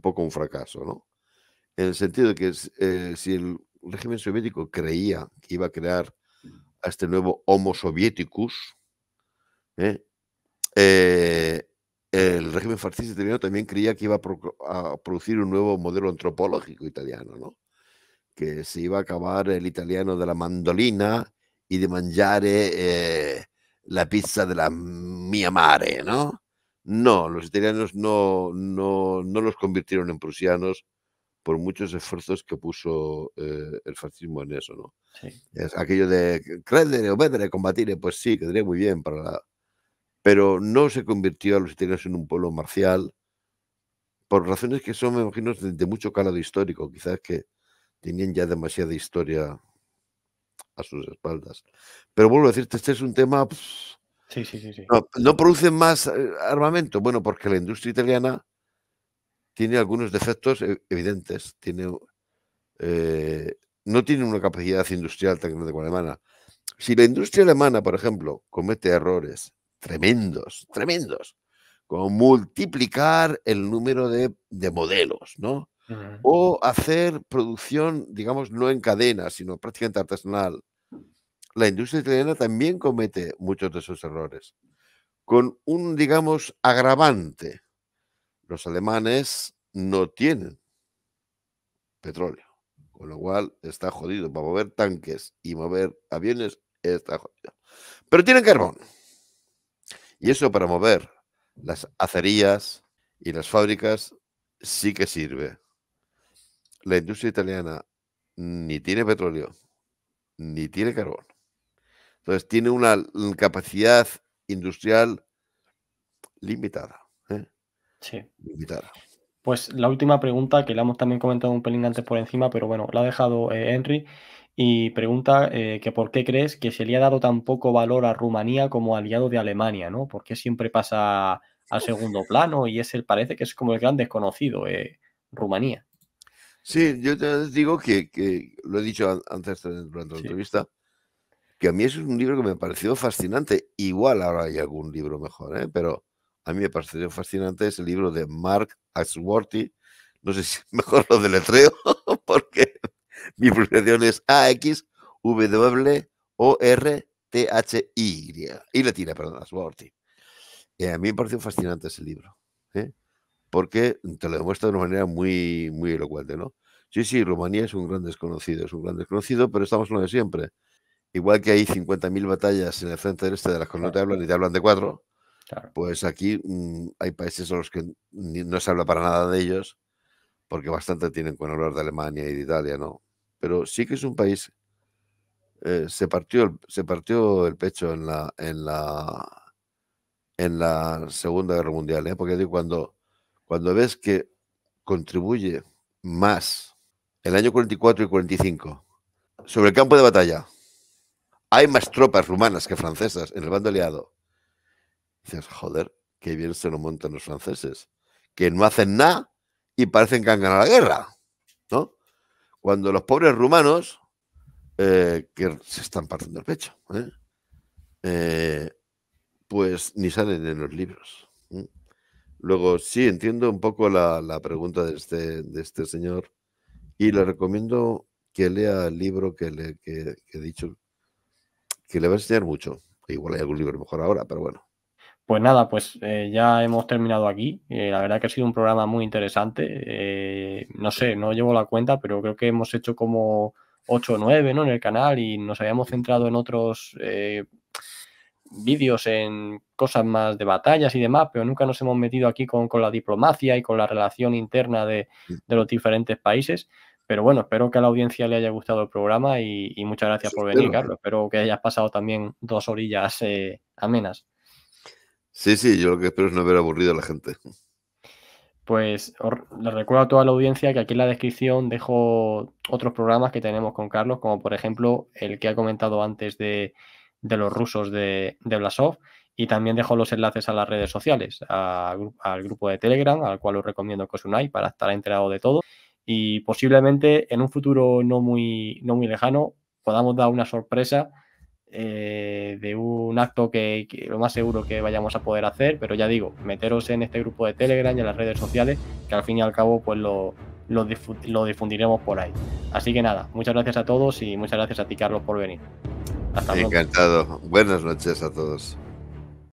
poco un fracaso, ¿no? En el sentido de que eh, si el régimen soviético creía que iba a crear a este nuevo Homo Sovieticus, ¿eh? Eh, el régimen fascista italiano también creía que iba a producir un nuevo modelo antropológico italiano, ¿no? que se iba a acabar el italiano de la mandolina y de mangiare eh, la pizza de la mia mare, ¿no? No, los italianos no, no, no los convirtieron en prusianos por muchos esfuerzos que puso eh, el fascismo en eso, ¿no? aquello de credere, obedere, combatire, pues sí, quedaría muy bien Pero no se convirtió a los italianos en un pueblo marcial por razones que son, me imagino, de mucho calado histórico, quizás que tenían ya demasiada historia a sus espaldas. Pero vuelvo a decirte, este es un tema... sí, sí, sí, no, producen más eh, armamento. Bueno, porque la industria italiana tiene algunos defectos eh, evidentes. Tiene, eh, no tiene una capacidad industrial tan grande como la alemana. Si la industria alemana, por ejemplo, comete errores tremendos, tremendos, como multiplicar el número de modelos, ¿no? o hacer producción, digamos, no en cadena, sino prácticamente artesanal. La industria italiana también comete muchos de esos errores, con un, digamos, agravante. Los alemanes no tienen petróleo, con lo cual está jodido. Para mover tanques y mover aviones está jodido. Pero tienen carbón. Y eso para mover las acerías y las fábricas sí que sirve la industria italiana ni tiene petróleo, ni tiene carbón. Entonces tiene una capacidad industrial limitada. ¿eh? Sí. Pues la última pregunta, que le hemos también comentado un pelín antes por encima, pero bueno, la ha dejado eh, Henry y pregunta eh, que por qué crees que se le ha dado tan poco valor a Rumanía como aliado de Alemania, ¿no? Porque siempre pasa al segundo plano y es el, parece que es como el gran desconocido, Rumanía. Sí, yo te digo que, lo he dicho antes durante la entrevista, que a mí es un libro que me pareció fascinante. Igual ahora hay algún libro mejor, ¿eh? pero a mí me pareció fascinante ese libro de Mark Asworthy. No sé si mejor lo deletreo, porque mi pronunciación es AX, W, O, R, T, H, Y. Y latina, perdón, Asworthy. Eh, a mí me pareció fascinante ese libro. ¿eh? porque te lo demuestra de una manera muy, muy elocuente, ¿no? Sí, sí, Rumanía es un gran desconocido, es un gran desconocido, pero estamos en lo de siempre. Igual que hay 50.000 batallas en el frente del este de las que no te hablan y te hablan de cuatro, pues aquí mm, hay países a los que no se habla para nada de ellos, porque bastante tienen con hablar de Alemania y de Italia, ¿no? Pero sí que es un país eh, se partió el, se partió el pecho en la en la en la Segunda Guerra Mundial, ¿eh? porque cuando cuando ves que contribuye más el año 44 y 45 sobre el campo de batalla, hay más tropas rumanas que francesas en el bando aliado. dices, joder, qué bien se lo montan los franceses, que no hacen nada y parecen que han ganado la guerra, ¿no? Cuando los pobres rumanos, eh, que se están partiendo el pecho, ¿eh? Eh, pues ni salen en los libros. Luego, sí, entiendo un poco la, pregunta este, de este, señor y le recomiendo que lea el libro que, le, he dicho, que le va a enseñar mucho. Igual hay algún libro mejor ahora, pero bueno. Pues nada, pues eh, ya hemos terminado aquí. Eh, la verdad que ha sido un programa muy interesante. Eh, no sé, no llevo la cuenta, pero creo que hemos hecho como 8 o 9 en el canal y nos habíamos centrado en otros vídeos en cosas más de batallas y demás, pero nunca nos hemos metido aquí con, la diplomacia y con la relación interna de, los diferentes países. Pero bueno, espero que a la audiencia le haya gustado el programa y, muchas gracias por venir, Carlos. Espero que hayas pasado también dos orillas eh, amenas. Sí, sí, yo lo que espero es no haber aburrido a la gente. Pues les recuerdo a toda la audiencia que aquí en la descripción dejo otros programas que tenemos con Carlos, como por ejemplo el que ha comentado antes de de los rusos de, de Blasov y también dejo los enlaces a las redes sociales, al grupo de Telegram, al cual os recomiendo que os unáis para estar enterado de todo. Y posiblemente en un futuro no muy, no muy lejano podamos dar una sorpresa eh, de un acto que, lo más seguro que vayamos a poder hacer, pero ya digo, meteros en este grupo de Telegram y en las redes sociales, que al fin y al cabo pues lo, lo difundiremos por ahí. Así que nada, muchas gracias a todos y muchas gracias a ti Carlos por venir. Encantado. Buenas noches a todos.